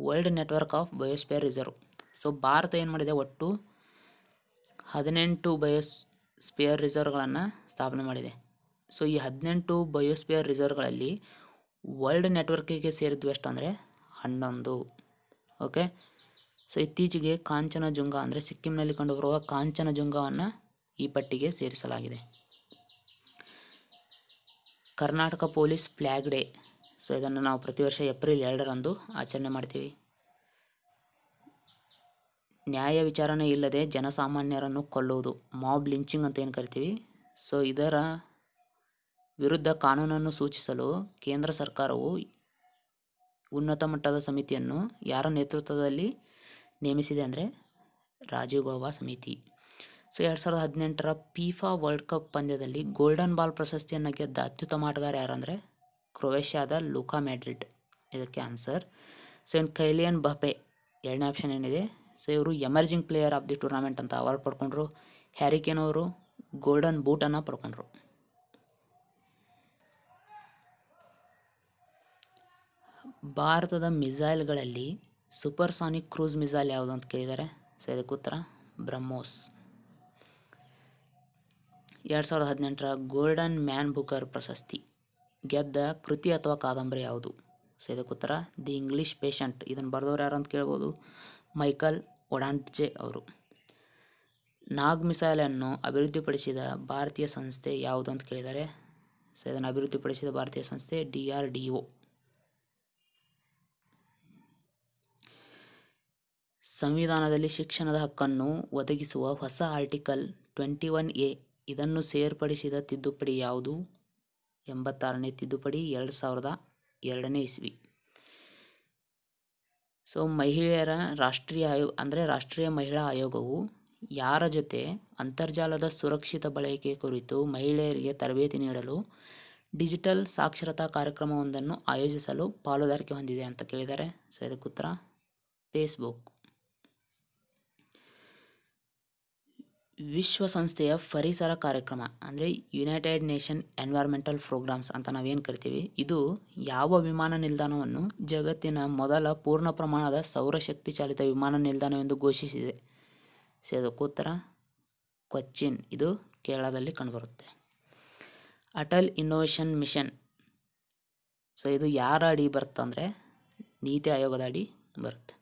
world network of biosphere reserve so Bharat ಏನು ಮಾಡಿದೆ ಒಟ್ಟು ಹದಿನೆಂಟು ಬಯೋಸ್ಪಿಯರ್ ರಿಸರ್ವ್ಗಳನ್ನು ಸ್ಥಾಪನೆ ಮಾಡಿದೆ ಸೊ ಈ ಹದಿನೆಂಟು ಬಯೋಸ್ಪಿಯರ್ ರಿಸರ್ವ್ಗಳಲ್ಲಿ ವರ್ಲ್ಡ್ ನೆಟ್ವರ್ಕಿಗೆ ಸೇರಿದ್ವಿ ಎಷ್ಟು ಅಂದರೆ ಹನ್ನೊಂದು ಓಕೆ ಸೊ ಇತ್ತೀಚೆಗೆ ಕಾಂಚನಜುಂಗ ಅಂದರೆ ಸಿಕ್ಕಿಂನಲ್ಲಿ ಕಂಡುಬರುವ ಕಾಂಚನಜುಂಗವನ್ನು ಈ ಪಟ್ಟಿಗೆ ಸೇರಿಸಲಾಗಿದೆ Karnataka police flag day so ಇದನ್ನು ನಾವು ಪ್ರತಿ ವರ್ಷ ಏಪ್ರಿಲ್ ಎರಡರಂದು ಆಚರಣೆ ಮಾಡ್ತೀವಿ ನ್ಯಾಯ ವಿಚಾರಣೆ ಇಲ್ಲದೆ ಜನಸಾಮಾನ್ಯರನ್ನು ಕೊಲ್ಲುವುದು ಮಾಬ್ ಲಿಂಚಿಂಗ್ ಅಂತ ಏನು ಕರಿತೀವಿ ಸೊ ಇದರ ವಿರುದ್ಧ ಕಾನೂನನ್ನು ಸೂಚಿಸಲು ಕೇಂದ್ರ ಸರ್ಕಾರವು ಉನ್ನತ ಮಟ್ಟದ ಸಮಿತಿಯನ್ನು ಯಾರ ನೇತೃತ್ವದಲ್ಲಿ ನೇಮಿಸಿದೆ ಅಂದರೆ ರಾಜೀವ್ ಗೌಬಾ ಸಮಿತಿ ಸೊ ಎರಡು ಸಾವಿರದ ಹದಿನೆಂಟರ ಫೀಫಾ ವರ್ಲ್ಡ್ ಕಪ್ ಪಂದ್ಯದಲ್ಲಿ ಗೋಲ್ಡನ್ ಬಾಲ್ ಪ್ರಶಸ್ತಿಯನ್ನು ಗೆದ್ದ ಅತ್ಯುತ್ತಮ ಆಟಗಾರ ಯಾರಂದರೆ ಕ್ರೊವೇಷ್ಯಾದ ಲೂಕಾ ಮ್ಯಾಡ್ರಿಡ್ ಇದಕ್ಕೆ ಆನ್ಸರ್ ಸೊ ಇನ್ನು ಕೈಲಿಯನ್ ಬಫೆ ಎರಡನೇ ಆಪ್ಷನ್ ಏನಿದೆ ಸೊ ಇವರು emerging player of the tournament ಅಂತ ಅವಾರ್ಡ್ ಪಡ್ಕೊಂಡ್ರು ಹ್ಯಾರಿಕೇನ್ ಅವರು ಗೋಲ್ಡನ್ ಬೂಟನ್ನು ಪಡ್ಕೊಂಡ್ರು ಭಾರತದ ಮಿಸೈಲ್ಗಳಲ್ಲಿ ಸೂಪರ್ಸಾನಿಕ್ ಕ್ರೂಸ್ ಮಿಸೈಲ್ ಯಾವುದು ಅಂತ ಕೇಳಿದ್ದಾರೆ ಸೊ ಇದಕ್ಕೆ ಉತ್ತರ ಬ್ರಹ್ಮೋಸ್ ಎರಡು ಸಾವಿರದ ಹದಿನೆಂಟರ ಗೋಲ್ಡನ್ ಮ್ಯಾನ್ ಬುಕರ್ ಪ್ರಶಸ್ತಿ ಗೆದ್ದ ಕೃತಿ ಅಥವಾ ಕಾದಂಬರಿ ಯಾವುದು ಸೊ ಇದಕ್ಕೆ ಉತ್ತರ ದಿ ಇಂಗ್ಲೀಷ್ ಪೇಷಂಟ್ ಇದನ್ನು ಬರೆದವ್ರು ಯಾರು ಅಂತ ಕೇಳ್ಬೋದು ಮೈಕಲ್ ಒಡಾಂಟ್ಜೆ ಅವರು ನಾಗ್ ಮಿಸೈಲನ್ನು ಅಭಿವೃದ್ಧಿಪಡಿಸಿದ ಭಾರತೀಯ ಸಂಸ್ಥೆ ಯಾವುದು ಅಂತ ಕೇಳಿದ್ದಾರೆ ಸೊ ಇದನ್ನು ಅಭಿವೃದ್ಧಿಪಡಿಸಿದ ಭಾರತೀಯ ಸಂಸ್ಥೆ ಡಿ ಆರ್ ಡಿ ಒ ಸಂವಿಧಾನದಲ್ಲಿ ಶಿಕ್ಷಣದ ಹಕ್ಕನ್ನು ಒದಗಿಸುವ ಹೊಸ ಆರ್ಟಿಕಲ್ ಟ್ವೆಂಟಿ ಒನ್ ಎ ಇದನ್ನು ಸೇರ್ಪಡಿಸಿದ ತಿದ್ದುಪಡಿ ಯಾವುದು ಎಂಬತ್ತಾರನೇ ತಿದ್ದುಪಡಿ ಎರಡು ಸಾವಿರದ ಎರಡನೇ ಇಸ್ವಿ ಸೊ ಮಹಿಳೆಯರ ರಾಷ್ಟ್ರೀಯ ಆಯೋಗ ಅಂದರೆ ರಾಷ್ಟ್ರೀಯ ಮಹಿಳಾ ಆಯೋಗವು ಯಾರ ಜೊತೆ ಅಂತರ್ಜಾಲದ ಸುರಕ್ಷಿತ ಬಳಕೆ ಕುರಿತು ಮಹಿಳೆಯರಿಗೆ ತರಬೇತಿ ನೀಡಲು ಡಿಜಿಟಲ್ ಸಾಕ್ಷರತಾ ಕಾರ್ಯಕ್ರಮವೊಂದನ್ನು ಆಯೋಜಿಸಲು ಪಾಲುದಾರಿಕೆ ಹೊಂದಿದೆ ಅಂತ ಕೇಳಿದ್ದಾರೆ ಸೊ ಇದಕ್ಕೆ ಉತ್ತರ ಫೇಸ್ಬುಕ್ ವಿಶ್ವಸಂಸ್ಥೆಯ ಪರಿಸರ ಕಾರ್ಯಕ್ರಮ ಅಂದರೆ ಯುನೈಟೆಡ್ ನೇಷನ್ ಎನ್ವೈರ್ಮೆಂಟಲ್ ಪ್ರೋಗ್ರಾಮ್ಸ್ ಅಂತ ನಾವೇನು ಕರಿತೀವಿ ಇದು ಯಾವ ವಿಮಾನ ನಿಲ್ದಾಣವನ್ನು ಜಗತ್ತಿನ ಮೊದಲ ಪೂರ್ಣ ಪ್ರಮಾಣದ ಸೌರಶಕ್ತಿ ಚಾಲಿತ ವಿಮಾನ ನಿಲ್ದಾಣವೆಂದು ಘೋಷಿಸಿದೆ ಸೇದಕ್ಕೋತ್ತರ ಕೊಚ್ಚಿನ್ ಇದು ಕೇರಳದಲ್ಲಿ ಕಂಡುಬರುತ್ತೆ ಅಟಲ್ ಇನ್ನೋವೇಷನ್ ಮಿಷನ್ ಸೊ ಇದು ಯಾರ ಅಡಿ ಬರುತ್ತಂದರೆ ನೀತಿ ಆಯೋಗದ ಅಡಿ ಬರುತ್ತೆ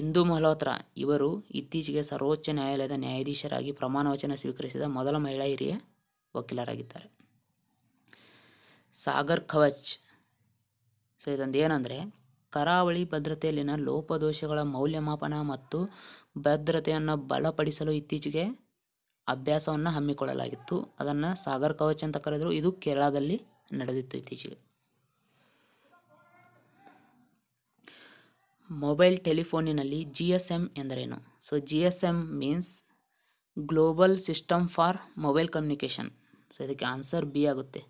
ಇಂದು ಮಲ್ಹೋತ್ರಾ ಇವರು ಇತ್ತೀಚೆಗೆ ಸರ್ವೋಚ್ಚ ನ್ಯಾಯಾಲಯದ ನ್ಯಾಯಾಧೀಶರಾಗಿ ಪ್ರಮಾಣ ವಚನ ಸ್ವೀಕರಿಸಿದ ಮೊದಲ ಮಹಿಳಾ ಹಿರಿಯ ವಕೀಲರಾಗಿದ್ದಾರೆ ಸಾಗರ್ ಕವಚ್ ಸೊ ಇದೊಂದು ಏನಂದರೆ ಕರಾವಳಿ ಭದ್ರತೆಯಲ್ಲಿನ ಲೋಪದೋಷಗಳ ಮೌಲ್ಯಮಾಪನ ಮತ್ತು ಭದ್ರತೆಯನ್ನು ಬಲಪಡಿಸಲು ಇತ್ತೀಚೆಗೆ ಅಭ್ಯಾಸವನ್ನು ಹಮ್ಮಿಕೊಳ್ಳಲಾಗಿತ್ತು ಅದನ್ನು ಸಾಗರ್ ಕವಚ್ ಅಂತ ಕರೆದರು ಇದು ಕೇರಳದಲ್ಲಿ ನಡೆದಿತ್ತು ಇತ್ತೀಚೆಗೆ ಮೊಬೈಲ್ ಟೆಲಿಫೋನಿನಲ್ಲಿ ಜಿ ಎಸ್ ಎಮ್ ಎಂದರೇನು so G S M means global system for mobile communication so ಇದಕ್ಕೆ ಆನ್ಸರ್ ಬಿ ಆಗುತ್ತೆ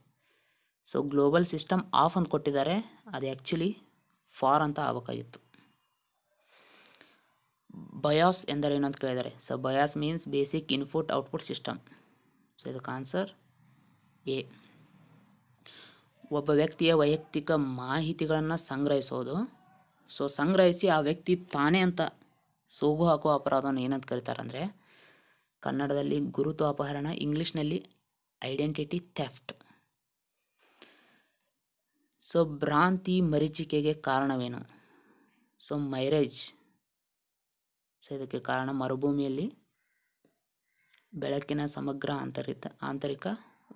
ಸೊ ಗ್ಲೋಬಲ್ ಸಿಸ್ಟಮ್ ಆಫ್ ಅಂತ ಕೊಟ್ಟಿದ್ದಾರೆ ಅದು ಆ್ಯಕ್ಚುಲಿ ಫಾರ್ ಅಂತ ಆಗಬೇಕಾಗಿತ್ತು ಬಯಾಸ್ ಎಂದರೇನು ಅಂತ ಕೇಳಿದ್ದಾರೆ so BIOS means basic input output system so ಇದಕ್ಕೆ ಆನ್ಸರ್ ಎ ಒಬ್ಬ ವ್ಯಕ್ತಿಯ ವೈಯಕ್ತಿಕ ಮಾಹಿತಿಗಳನ್ನು ಸಂಗ್ರಹಿಸೋದು ಸೊ ಸಂಗ್ರಹಿಸಿ ಆ ವ್ಯಕ್ತಿ ತಾನೇ ಅಂತ ಸೋಗು ಹಾಕುವ ಅಪರಾಧವನ್ನು ಏನಂತ ಕರೀತಾರಂದರೆ ಕನ್ನಡದಲ್ಲಿ ಗುರುತು ಅಪಹರಣ ಇಂಗ್ಲೀಷ್ನಲ್ಲಿ ಐಡೆಂಟಿಟಿ ಥೆಫ್ಟ್ ಸೊ ಭ್ರಾಂತಿ ಮರೀಚಿಕೆಗೆ ಕಾರಣವೇನು ಸೊ ಮೈರೇಜ್ ಸೊ ಇದಕ್ಕೆ ಕಾರಣ ಮರುಭೂಮಿಯಲ್ಲಿ ಬೆಳಕಿನ ಸಮಗ್ರ ಆಂತರಿಕ ಆಂತರಿಕ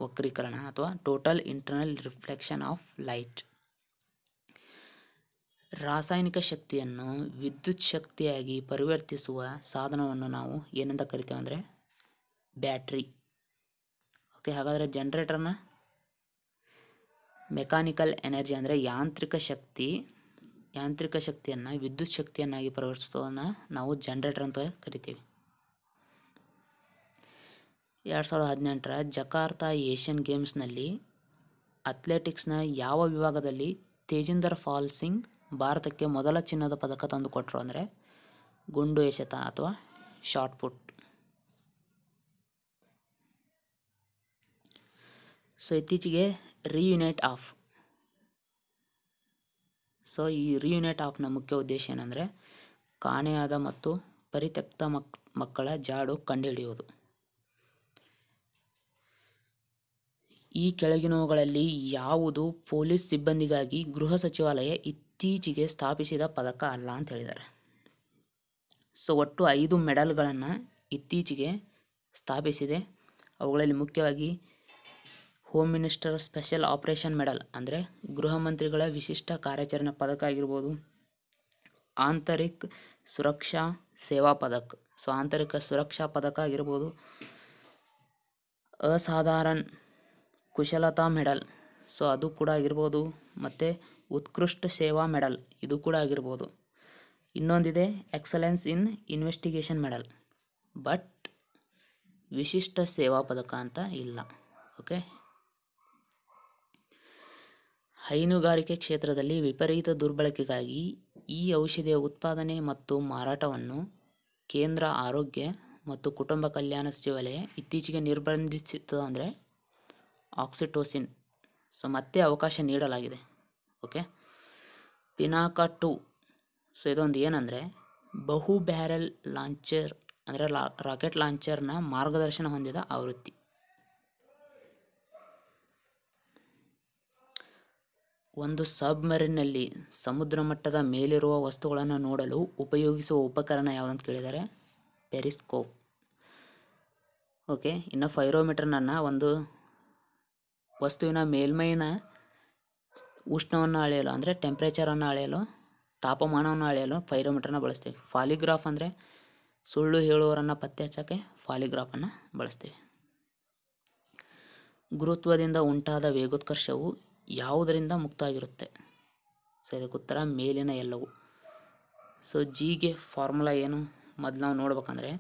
ವಕ್ರೀಕರಣ ಅಥವಾ total internal reflection of light ರಾಸಾಯನಿಕ ಶಕ್ತಿಯನ್ನು ವಿದ್ಯುತ್ ಶಕ್ತಿಯಾಗಿ ಪರಿವರ್ತಿಸುವ ಸಾಧನವನ್ನು ನಾವು ಏನಂತ ಕರಿತೇವೆ ಅಂದರೆ ಬ್ಯಾಟ್ರಿ ಓಕೆ ಹಾಗಾದರೆ ಜನ್ರೇಟರ್ನ ಮೆಕ್ಯಾನಿಕಲ್ ಎನರ್ಜಿ ಅಂದರೆ ಯಾಂತ್ರಿಕ ಶಕ್ತಿ ಯಾಂತ್ರಿಕ ಶಕ್ತಿಯನ್ನು ವಿದ್ಯುತ್ ಶಕ್ತಿಯನ್ನಾಗಿ ಪರಿವರ್ತಿಸೋದನ್ನು ನಾವು ಜನ್ರೇಟರ್ ಅಂತ ಕರಿತೀವಿ ಎರಡು ಸಾವಿರದ ಹದಿನೆಂಟರ ಜಕಾರ್ತಾ ಏಷ್ಯನ್ ಗೇಮ್ಸ್ನಲ್ಲಿ ಅಥ್ಲೆಟಿಕ್ಸ್ನ ಯಾವ ವಿಭಾಗದಲ್ಲಿ ತೇಜಿಂದರ್ ಫಾಲ್ ಸಿಂಗ್ ಭಾರತಕ್ಕೆ ಮೊದಲ ಚಿನ್ನದ ಪದಕ ಕೊಟ್ಟರು ಅಂದರೆ ಗುಂಡು ಎಸೆತ ಅಥವಾ ಶಾರ್ಟ್ ಪುಟ್ ಸೊ ಇತ್ತೀಚೆಗೆ ರಿಯುನೈಟ್ ಆಫ್ ಸೊ ಈ ರಿಯುನೈಟ್ ಆಫ್ನ ಮುಖ್ಯ ಉದ್ದೇಶ ಏನಂದರೆ ಕಾಣೆಯಾದ ಮತ್ತು ಪರಿತ್ಯಕ್ತ ಮಕ್ ಮಕ್ಕಳ ಜಾಡು ಕಂಡುಹಿಡಿಯುವುದು ಈ ಕೆಳಗಿನವುಗಳಲ್ಲಿ ಯಾವುದು ಪೊಲೀಸ್ ಸಿಬ್ಬಂದಿಗಾಗಿ ಗೃಹ ಸಚಿವಾಲಯ ಇತ್ತು ಇತ್ತೀಚೆಗೆ ಸ್ಥಾಪಿಸಿದ ಪದಕ ಅಲ್ಲ ಅಂತ ಹೇಳಿದ್ದಾರೆ ಸೊ ಒಟ್ಟು ಐದು ಮೆಡಲ್ಗಳನ್ನು ಇತ್ತೀಚೆಗೆ ಸ್ಥಾಪಿಸಿದೆ ಅವುಗಳಲ್ಲಿ ಮುಖ್ಯವಾಗಿ home minister special operation medal ಅಂದರೆ ಗೃಹ ಮಂತ್ರಿಗಳ ವಿಶಿಷ್ಟ ಕಾರ್ಯಾಚರಣೆ ಪದಕ ಆಗಿರ್ಬೋದು ಆಂತರಿಕ್ ಸುರಕ್ಷಾ ಸೇವಾ ಪದಕ್ ಸೊ ಆಂತರಿಕ ಸುರಕ್ಷಾ ಪದಕ ಆಗಿರ್ಬೋದು ಅಸಾಧಾರಣ ಕುಶಲತಾ ಮೆಡಲ್ ಸೊ ಅದು ಕೂಡ ಆಗಿರ್ಬೋದು ಮತ್ತು ಉತ್ಕೃಷ್ಟ ಸೇವಾ ಮೆಡಲ್ ಇದು ಕೂಡ ಆಗಿರ್ಬೋದು ಇನ್ನೊಂದಿದೆ excellence in investigation medal but ವಿಶಿಷ್ಟ ಸೇವಾ ಪದಕ ಅಂತ ಇಲ್ಲ ಓಕೆ ಹೈನುಗಾರಿಕೆ ಕ್ಷೇತ್ರದಲ್ಲಿ ವಿಪರೀತ ದುರ್ಬಳಕೆಗಾಗಿ ಈ ಔಷಧಿಯ ಉತ್ಪಾದನೆ ಮತ್ತು ಮಾರಾಟವನ್ನು ಕೇಂದ್ರ ಆರೋಗ್ಯ ಮತ್ತು ಕುಟುಂಬ ಕಲ್ಯಾಣ ಸಚಿವಾಲಯ ಇತ್ತೀಚೆಗೆ ನಿರ್ಬಂಧಿಸಿತ್ತು ಅಂದರೆ ಆಕ್ಸಿಟೋಸಿನ್ ಸೊ ಮತ್ತೆ ಅವಕಾಶ ನೀಡಲಾಗಿದೆ ಓಕೆ ಪಿನಾಕ ಟು ಸೊ ಇದೊಂದು ಏನಂದರೆ ಬಹು ಬ್ಯಾರಲ್ ಲಾಂಚರ್ ಅಂದರೆ ಲಾ ರಾಕೆಟ್ ಲಾಂಚರ್ನ ಮಾರ್ಗದರ್ಶನ ಹೊಂದಿದ ಆವೃತ್ತಿ ಒಂದು ಸಬ್ಮರಿನ್ನಲ್ಲಿ ಸಮುದ್ರ ಮಟ್ಟದ ಮೇಲಿರುವ ವಸ್ತುಗಳನ್ನು ನೋಡಲು ಉಪಯೋಗಿಸುವ ಉಪಕರಣ ಯಾವುದಂತ ಕೇಳಿದರೆ ಪೆರಿಸ್ಕೋಪ್ ಓಕೆ ಇನ್ನು ಫೈರೋಮೀಟರ್ನನ್ನು ಒಂದು ವಸ್ತುವಿನ ಮೇಲ್ಮೈನ ಉಷ್ಣವನ್ನು ಅಳೆಯಲು ಅಂದರೆ ಟೆಂಪ್ರೇಚರನ್ನು ಅಳೆಯಲು ತಾಪಮಾನವನ್ನು ಅಳೆಯಲು ಪೈರೋಮೀಟ್ರನ್ನ ಬಳಸ್ತೀವಿ ಫಾಲಿಗ್ರಾಫ್ ಅಂದರೆ ಸುಳ್ಳು ಹೇಳುವವರನ್ನು ಪತ್ತೆ ಹಚ್ಚೋಕ್ಕೆ ಫಾಲಿಗ್ರಾಫನ್ನು ಬಳಸ್ತೀವಿ ಗುರುತ್ವದಿಂದ ಉಂಟಾದ ವೇಗೋತ್ಕರ್ಷವು ಯಾವುದರಿಂದ ಮುಕ್ತವಾಗಿರುತ್ತೆ ಸೊ ಇದಕ್ಕೆ ಉತ್ತರ ಮೇಲಿನ ಎಲ್ಲವು ಸೊ ಜಿಗೆ ಫಾರ್ಮುಲಾ ಏನು ಮೊದಲು ನಾವು ನೋಡ್ಬೇಕಂದ್ರೆ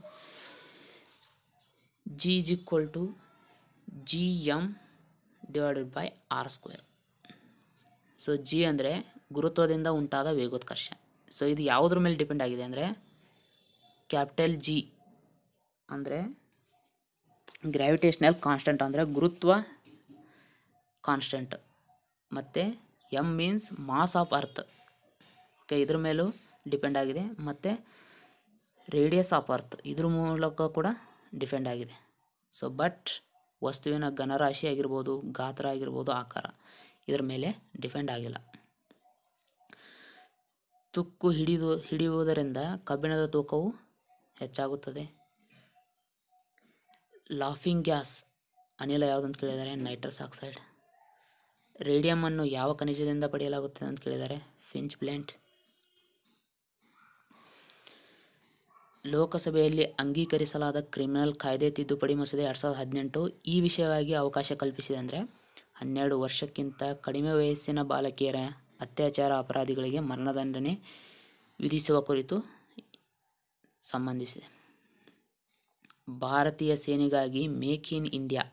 G is equal to G M divided by R square so G ಅಂದರೆ ಗುರುತ್ವದಿಂದ ಉಂಟಾದ ವೇಗೋತ್ಕರ್ಷ ಸೊ ಇದು ಯಾವುದ್ರ ಮೇಲೆ ಡಿಪೆಂಡ್ ಆಗಿದೆ ಅಂದರೆ ಕ್ಯಾಪಿಟಲ್ ಜಿ ಅಂದರೆ ಗ್ರಾವಿಟೇಷ್ನಲ್ ಕಾನ್ಸ್ಟೆಂಟ್ ಅಂದರೆ ಗುರುತ್ವ ಕಾನ್ಸ್ಟೆಂಟ್ ಮತ್ತು M means mass of earth okay ಇದ್ರ ಮೇಲೂ ಡಿಪೆಂಡ್ ಆಗಿದೆ ಮತ್ತು ರೇಡಿಯಸ್ ಆಫ್ ಅರ್ತ್ ಇದ್ರ ಮೂಲಕ ಕೂಡ ಡಿಪೆಂಡ್ ಆಗಿದೆ ಸೊ ಬಟ್ ವಸ್ತುವಿನ ಘನರಾಶಿ ಆಗಿರ್ಬೋದು ಗಾತ್ರ ಆಗಿರ್ಬೋದು ಆಕಾರ ಇದರ ಮೇಲೆ ಡಿಪೆಂಡ್ ಆಗಿಲ್ಲ ತುಕ್ಕು ಹಿಡಿದು ಹಿಡಿಯುವುದರಿಂದ ಕಬ್ಬಿಣದ ತೂಕವು ಹೆಚ್ಚಾಗುತ್ತದೆ ಲಾಫಿಂಗ್ ಗ್ಯಾಸ್ ಅನಿಲ ಯಾವುದಂತ ಕೇಳಿದರೆ ನೈಟ್ರಸ್ ಆಕ್ಸೈಡ್ ರೇಡಿಯಮನ್ನು ಯಾವ ಖನಿಜದಿಂದ ಪಡೆಯಲಾಗುತ್ತದೆ ಅಂತ ಕೇಳಿದರೆ ಫಿಂಚ್ ಪ್ಲಾಂಟ್ ಲೋಕಸಭೆಯಲ್ಲಿ ಅಂಗೀಕರಿಸಲಾದ ಕ್ರಿಮಿನಲ್ ಕಾಯ್ದೆ ತಿದ್ದುಪಡಿ ಮಸೂದೆ ಎರಡು ಸಾವಿರದ ಹದಿನೆಂಟು ಈ ವಿಷಯವಾಗಿ ಅವಕಾಶ ಕಲ್ಪಿಸಿದೆ ಅಂದರೆ ಹನ್ನೆರಡು ವರ್ಷಕ್ಕಿಂತ ಕಡಿಮೆ ವಯಸ್ಸಿನ ಬಾಲಕಿಯರ ಅತ್ಯಾಚಾರ ಅಪರಾಧಿಗಳಿಗೆ ಮರಣದಂಡನೆ ವಿಧಿಸುವ ಕುರಿತು ಸಂಬಂಧಿಸಿದೆ ಭಾರತೀಯ ಸೇನೆಗಾಗಿ ಮೇಕ್ ಇನ್ ಇಂಡಿಯಾ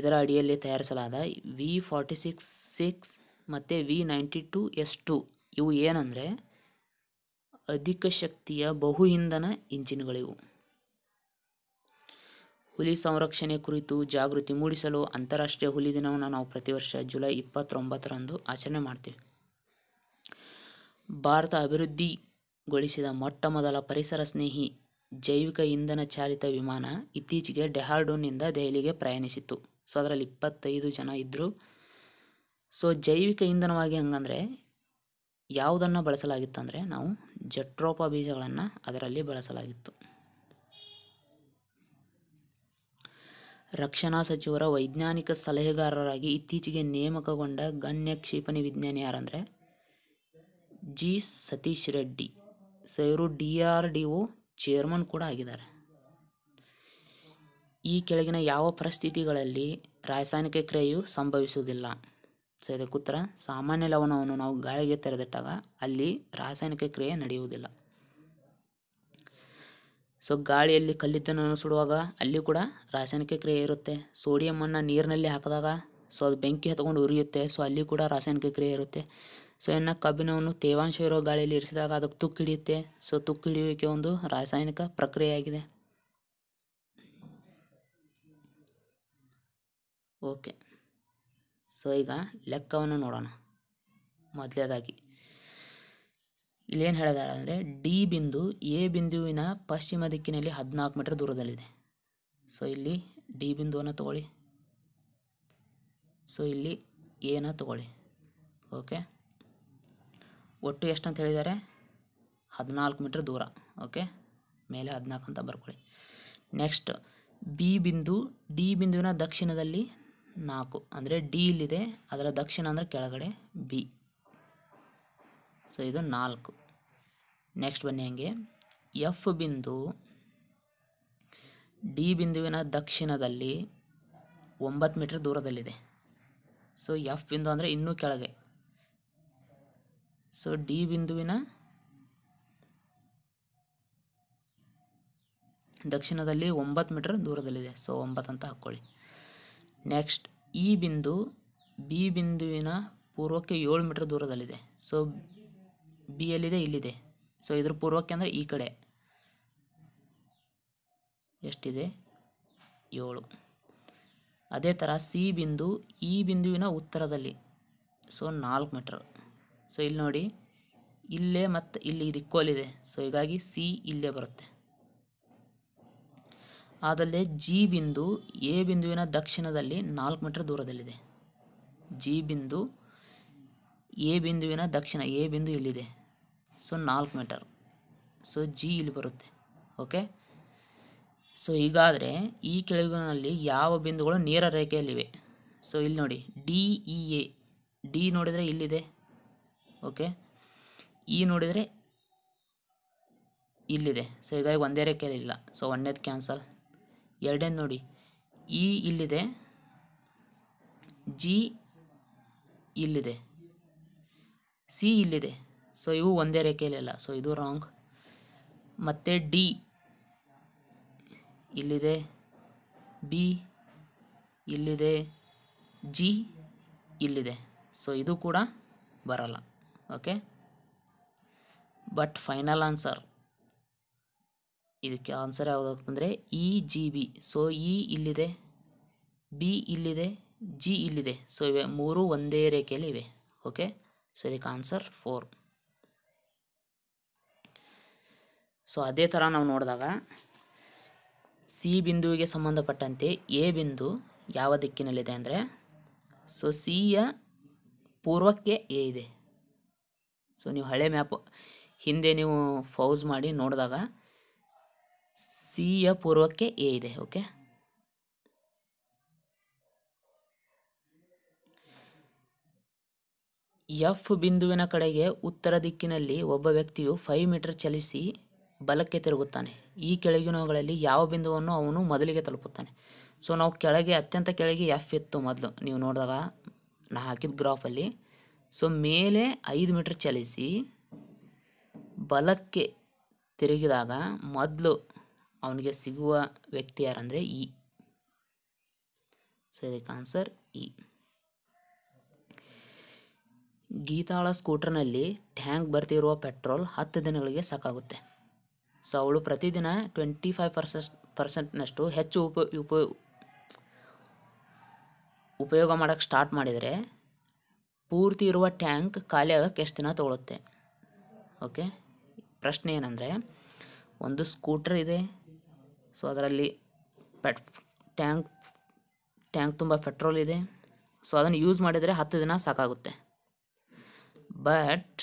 ಇದರ ಅಡಿಯಲ್ಲಿ ತಯಾರಿಸಲಾದ ವಿ ಫಾರ್ಟಿ ಸಿಕ್ಸ್ ಸಿಕ್ಸ್ ಮತ್ತು V ninety two S two ಇವು ಏನಂದರೆ ಅಧಿಕ ಶಕ್ತಿಯ ಬಹು ಇಂಧನ ಇಂಜಿನ್ಗಳಿವು ಹುಲಿ ಸಂರಕ್ಷಣೆ ಕುರಿತು ಜಾಗೃತಿ ಮೂಡಿಸಲು ಅಂತಾರಾಷ್ಟ್ರೀಯ ಹುಲಿ ದಿನವನ್ನು ನಾವು ಪ್ರತಿ ವರ್ಷ ಜುಲೈ ಇಪ್ಪತ್ತೊಂಬತ್ತರಂದು ಆಚರಣೆ ಮಾಡ್ತೀವಿ ಭಾರತ ಅಭಿವೃದ್ಧಿಗೊಳಿಸಿದ ಮೊಟ್ಟ ಮೊದಲ ಪರಿಸರ ಸ್ನೇಹಿ ಜೈವಿಕ ಇಂಧನ ಚಾಲಿತ ವಿಮಾನ ಇತ್ತೀಚೆಗೆ ಡೆಹಾರ್ಡೂನ್ನಿಂದ ದೆಹಲಿಗೆ ಪ್ರಯಾಣಿಸಿತ್ತು ಸೊ ಅದರಲ್ಲಿ ಇಪ್ಪತ್ತೈದು ಜನ ಇದ್ದರು ಸೊ ಜೈವಿಕ ಇಂಧನವಾಗಿ ಹಂಗಂದರೆ ಯಾವುದನ್ನು ಬಳಸಲಾಗಿತ್ತು ಅಂದರೆ ನಾವು ಜಟ್ರೋಪ ಬೀಜಗಳನ್ನು ಅದರಲ್ಲಿ ಬಳಸಲಾಗಿತ್ತು ರಕ್ಷಣಾ ಸಚಿವರ ವೈಜ್ಞಾನಿಕ ಸಲಹೆಗಾರರಾಗಿ ಇತ್ತೀಚೆಗೆ ನೇಮಕಗೊಂಡ ಗಣ್ಯ ಕ್ಷಿಪಣಿ ವಿಜ್ಞಾನಿ ಯಾರಂದರೆ ಜಿ ಸತೀಶ್ ರೆಡ್ಡಿ ಸೈರು D R D O chairman ಕೂಡ ಆಗಿದ್ದಾರೆ ಈ ಕೆಳಗಿನ ಯಾವ ಪರಿಸ್ಥಿತಿಗಳಲ್ಲಿ ರಾಸಾಯನಿಕ ಕ್ರಿಯೆಯು ಸಂಭವಿಸುವುದಿಲ್ಲ ಸೊ ಇದಕ್ಕೂ ಉತ್ತರ ಸಾಮಾನ್ಯ ಲವಣವನ್ನು ನಾವು ಗಾಳಿಗೆ ತೆರೆದಿಟ್ಟಾಗ ಅಲ್ಲಿ ರಾಸಾಯನಿಕ ಕ್ರಿಯೆ ನಡೆಯುವುದಿಲ್ಲ ಸೊ ಗಾಳಿಯಲ್ಲಿ ಕಲ್ಲಿದ್ದನ್ನು ಸುಡುವಾಗ ಅಲ್ಲಿ ಕೂಡ ರಾಸಾಯನಿಕ ಕ್ರಿಯೆ ಇರುತ್ತೆ ಸೋಡಿಯಮನ್ನು ನೀರಿನಲ್ಲಿ ಹಾಕಿದಾಗ ಸೊ ಅದು ಬೆಂಕಿ ಹತ್ಕೊಂಡು ಉರಿಯುತ್ತೆ ಸೊ ಅಲ್ಲಿ ಕೂಡ ರಾಸಾಯನಿಕ ಕ್ರಿಯೆ ಇರುತ್ತೆ ಸೊ ಇನ್ನು ಕಬ್ಬಿಣವನ್ನು ತೇವಾಂಶ ಇರೋ ಗಾಳಿಯಲ್ಲಿ ಇರಿಸಿದಾಗ ಅದಕ್ಕೆ ತುಕ್ಕು ಹಿಡಿಯುತ್ತೆ ಸೊ ತುಕ್ಕು ಹಿಡಿಯುವಿಕೆ ಒಂದು ರಾಸಾಯನಿಕ ಪ್ರಕ್ರಿಯೆಯಾಗಿದೆ ಓಕೆ ಸೊ ಈಗ ಲೆಕ್ಕವನ್ನು ನೋಡೋಣ ಮೊದಲೇದಾಗಿ ಇಲ್ಲೇನು ಹೇಳಿದ್ದಾರೆ ಅಂದರೆ ಡಿ ಬಿಂದು ಎ ಬಿಂದುವಿನ ಪಶ್ಚಿಮ ದಿಕ್ಕಿನಲ್ಲಿ ಹದಿನಾಲ್ಕು ಮೀಟರ್ ದೂರದಲ್ಲಿದೆ ಸೊ ಇಲ್ಲಿ ಡಿ ಬಿಂದುವನ್ನು ತಗೊಳ್ಳಿ ಸೊ ಇಲ್ಲಿ ಎನ ತಗೊಳ್ಳಿ ಓಕೆ ಒಟ್ಟು ಎಷ್ಟು ಅಂತ ಹೇಳಿದ್ದಾರೆ ಹದಿನಾಲ್ಕು ಮೀಟ್ರ್ ದೂರ ಓಕೆ ಮೇಲೆ ಹದಿನಾಲ್ಕು ಅಂತ ಬರ್ಕೊಳ್ಳಿ ನೆಕ್ಸ್ಟ್ ಬಿ ಬಿಂದು ಡಿ ಬಿಂದುವಿನ ದಕ್ಷಿಣದಲ್ಲಿ ನಾಲ್ಕು ಅಂದರೆ ಡಿ ಇಲ್ಲಿದೆ ಅದರ ದಕ್ಷಿಣ ಅಂದರೆ ಕೆಳಗಡೆ ಬಿ ಸೊ ಇದು ನಾಲ್ಕು ನೆಕ್ಸ್ಟ್ ಬನ್ನಿ ಹಾಗೆ ಎಫ್ ಬಿಂದು ಡಿ ಬಿಂದುವಿನ ದಕ್ಷಿಣದಲ್ಲಿ ಒಂಬತ್ತು ಮೀಟರ್ ದೂರದಲ್ಲಿದೆ ಸೊ ಎಫ್ ಬಿಂದು ಅಂದರೆ ಇನ್ನೂ ಕೆಳಗೆ ಸೊ ಡಿ ಬಿಂದುವಿನ ದಕ್ಷಿಣದಲ್ಲಿ ಒಂಬತ್ತು ಮೀಟರ್ ದೂರದಲ್ಲಿದೆ ಸೊ ಒಂಬತ್ತು ಅಂತ ಹಾಕ್ಕೊಳ್ಳಿ ನೆಕ್ಸ್ಟ್ ಇ e ಬಿಂದು ಬಿ ಬಿಂದುವಿನ ಪೂರ್ವಕ್ಕೆ ಏಳು ಮೀಟರ್ ದೂರದಲ್ಲಿದೆ ಸೊ ಬಿ ಎಲ್ಲಿದೆ ಇಲ್ಲಿದೆ ಸೊ ಇದ್ರ ಪೂರ್ವಕ್ಕೆ ಅಂದರೆ ಈ ಕಡೆ ಎಷ್ಟಿದೆ ಏಳು ಅದೇ ಥರ ಸಿ ಬಿಂದು ಈ e ಬಿಂದುವಿನ ಉತ್ತರದಲ್ಲಿ ಸೊ ನಾಲ್ಕು ಮೀಟ್ರ್ ಸೊ ಇಲ್ಲಿ ನೋಡಿ ಇಲ್ಲೇ ಮತ್ತು ಇಲ್ಲಿ ಇದು ಇಕ್ವಲಿದೆ ಸೊ ಹೀಗಾಗಿ ಸಿ ಇಲ್ಲೇ ಬರುತ್ತೆ ಆದಲ್ಲೇ ಜಿ ಬಿಂದು ಎ ಬಿಂದುವಿನ ದಕ್ಷಿಣದಲ್ಲಿ ನಾಲ್ಕು ಮೀಟ್ರ್ ದೂರದಲ್ಲಿದೆ ಜಿ ಬಿಂದು ಎ ಬಿಂದುವಿನ ದಕ್ಷಿಣ ಎ ಬಿಂದು ಇಲ್ಲಿದೆ ಸೊ ನಾಲ್ಕು ಮೀಟರ್ ಸೊ ಜಿ ಇಲ್ಲಿ ಬರುತ್ತೆ ಓಕೆ ಸೊ ಹೀಗಾದರೆ ಈ ಕೆಳಗಿನಲ್ಲಿ ಯಾವ ಬಿಂದುಗಳು ನೇರ ರೇಖೆಯಲ್ಲಿವೆ ಸೊ ಇಲ್ಲಿ ನೋಡಿ D E e, A D ನೋಡಿದರೆ ಇಲ್ಲಿದೆ ಓಕೆ ಇ e ನೋಡಿದರೆ ಇಲ್ಲಿದೆ ಸೊ ಹೀಗಾಗಿ ಒಂದೇ ರೇಖೆಯಲ್ಲಿ ಇಲ್ಲ ಸೊ ಒಂದೇದು ಕ್ಯಾನ್ಸಲ್ ಎರಡನೇದು ನೋಡಿ ಇ e ಇಲ್ಲಿದೆ ಜಿ ಇಲ್ಲಿದೆ ಸಿ ಇಲ್ಲಿದೆ ಸೊ ಇವು ಒಂದೇ ರೇಖೆಯಲ್ಲಿಲ್ಲ ಸೊ ಇದು ರಾಂಗ್ ಮತ್ತು ಡಿ ಇಲ್ಲಿದೆ ಬಿ ಇಲ್ಲಿದೆ ಜಿ ಇಲ್ಲಿದೆ ಸೊ ಇದು ಕೂಡ ಬರಲ್ಲ ಓಕೆ ಬಟ್ ಫೈನಲ್ ಆನ್ಸರ್ ಇದಕ್ಕೆ ಆನ್ಸರ್ ಯಾವುದಂದರೆ E G B so E ಇಲ್ಲಿದೆ ಬಿ ಇಲ್ಲಿದೆ ಜಿ ಇಲ್ಲಿದೆ ಸೊ ಇವೆ ಮೂರು ಒಂದೇ ರೇಖೆಯಲ್ಲಿ ಇವೆ ಓಕೆ ಸೊ ಇದಕ್ಕೆ ಆನ್ಸರ್ ಫೋರ್ ಸೊ ಅದೇ ಥರ ನಾವು ನೋಡಿದಾಗ ಸಿ ಬಿಂದುವಿಗೆ ಸಂಬಂಧಪಟ್ಟಂತೆ ಎ ಬಿಂದು ಯಾವ ದಿಕ್ಕಿನಲ್ಲಿದೆ ಅಂದರೆ ಸೊ ಯ ಪೂರ್ವಕ್ಕೆ ಎ ಇದೆ ಸೊ ನೀವು ಹಳೆ ಮ್ಯಾಪ್ ಹಿಂದೆ ನೀವು ಫೌಸ್ ಮಾಡಿ ನೋಡಿದಾಗ ಸಿ ಯ ಪೂರ್ವಕ್ಕೆ ಎ ಇದೆ ಓಕೆ ಎಫ್ ಬಿಂದುವಿನ ಕಡೆಗೆ ಉತ್ತರ ದಿಕ್ಕಿನಲ್ಲಿ ಒಬ್ಬ ವ್ಯಕ್ತಿಯು ಫೈವ್ ಮೀಟರ್ ಚಲಿಸಿ ಬಲಕ್ಕೆ ತಿರುಗುತ್ತಾನೆ ಈ ಕೆಳಗಿನವುಗಳಲ್ಲಿ ಯಾವ ಬಿಂದುವನ್ನು ಅವನು ಮೊದಲಿಗೆ ತಲುಪುತ್ತಾನೆ ಸೊ ನಾವು ಕೆಳಗೆ ಅತ್ಯಂತ ಕೆಳಗೆ ಎಫ್ ಇತ್ತು ಮೊದಲು ನೀವು ನೋಡಿದಾಗ ನಾ ಹಾಕಿದ ಗ್ರಾಫಲ್ಲಿ ಸೊ ಮೇಲೆ ಐದು ಮೀಟರ್ ಚಲಿಸಿ ಬಲಕ್ಕೆ ತಿರುಗಿದಾಗ ಮೊದಲು ಅವನಿಗೆ ಸಿಗುವ ವ್ಯಕ್ತಿ ಯಾರಂದರೆ ಇ e. ಸೊ ಇದಕ್ಕೆ ಆನ್ಸರ್ ಇ e. ಗೀತಾಳ ಸ್ಕೂಟರ್ನಲ್ಲಿ ಟ್ಯಾಂಕ್ ಬರ್ತಿರುವ ಪೆಟ್ರೋಲ್ ಹತ್ತು ದಿನಗಳಿಗೆ ಸಾಕಾಗುತ್ತೆ ಸೊ ಅವಳು ಪ್ರತಿದಿನ ಟ್ವೆಂಟಿ ಫೈವ್ ಪರ್ಸೆಸ್ ಪರ್ಸೆಂಟ್ನಷ್ಟು ಹೆಚ್ಚು ಉಪ ಉಪ ಉಪಯೋಗ ಮಾಡೋಕ್ಕೆ ಸ್ಟಾರ್ಟ್ ಮಾಡಿದರೆ ಪೂರ್ತಿ ಇರುವ ಟ್ಯಾಂಕ್ ಖಾಲಿಯಾಗಕ್ಕೆ ಎಷ್ಟು ದಿನ ತೊಗೊಳುತ್ತೆ ಓಕೆ ಪ್ರಶ್ನೆ ಏನಂದರೆ ಒಂದು ಸ್ಕೂಟ್ರ್ ಇದೆ ಸೊ ಅದರಲ್ಲಿ ಪೆಟ್ ಟ್ಯಾಂಕ್ ಟ್ಯಾಂಕ್ ತುಂಬ ಪೆಟ್ರೋಲ್ ಇದೆ ಸೊ ಅದನ್ನು ಯೂಸ್ ಮಾಡಿದರೆ ಹತ್ತು ದಿನ ಸಾಕಾಗುತ್ತೆ ಬಟ್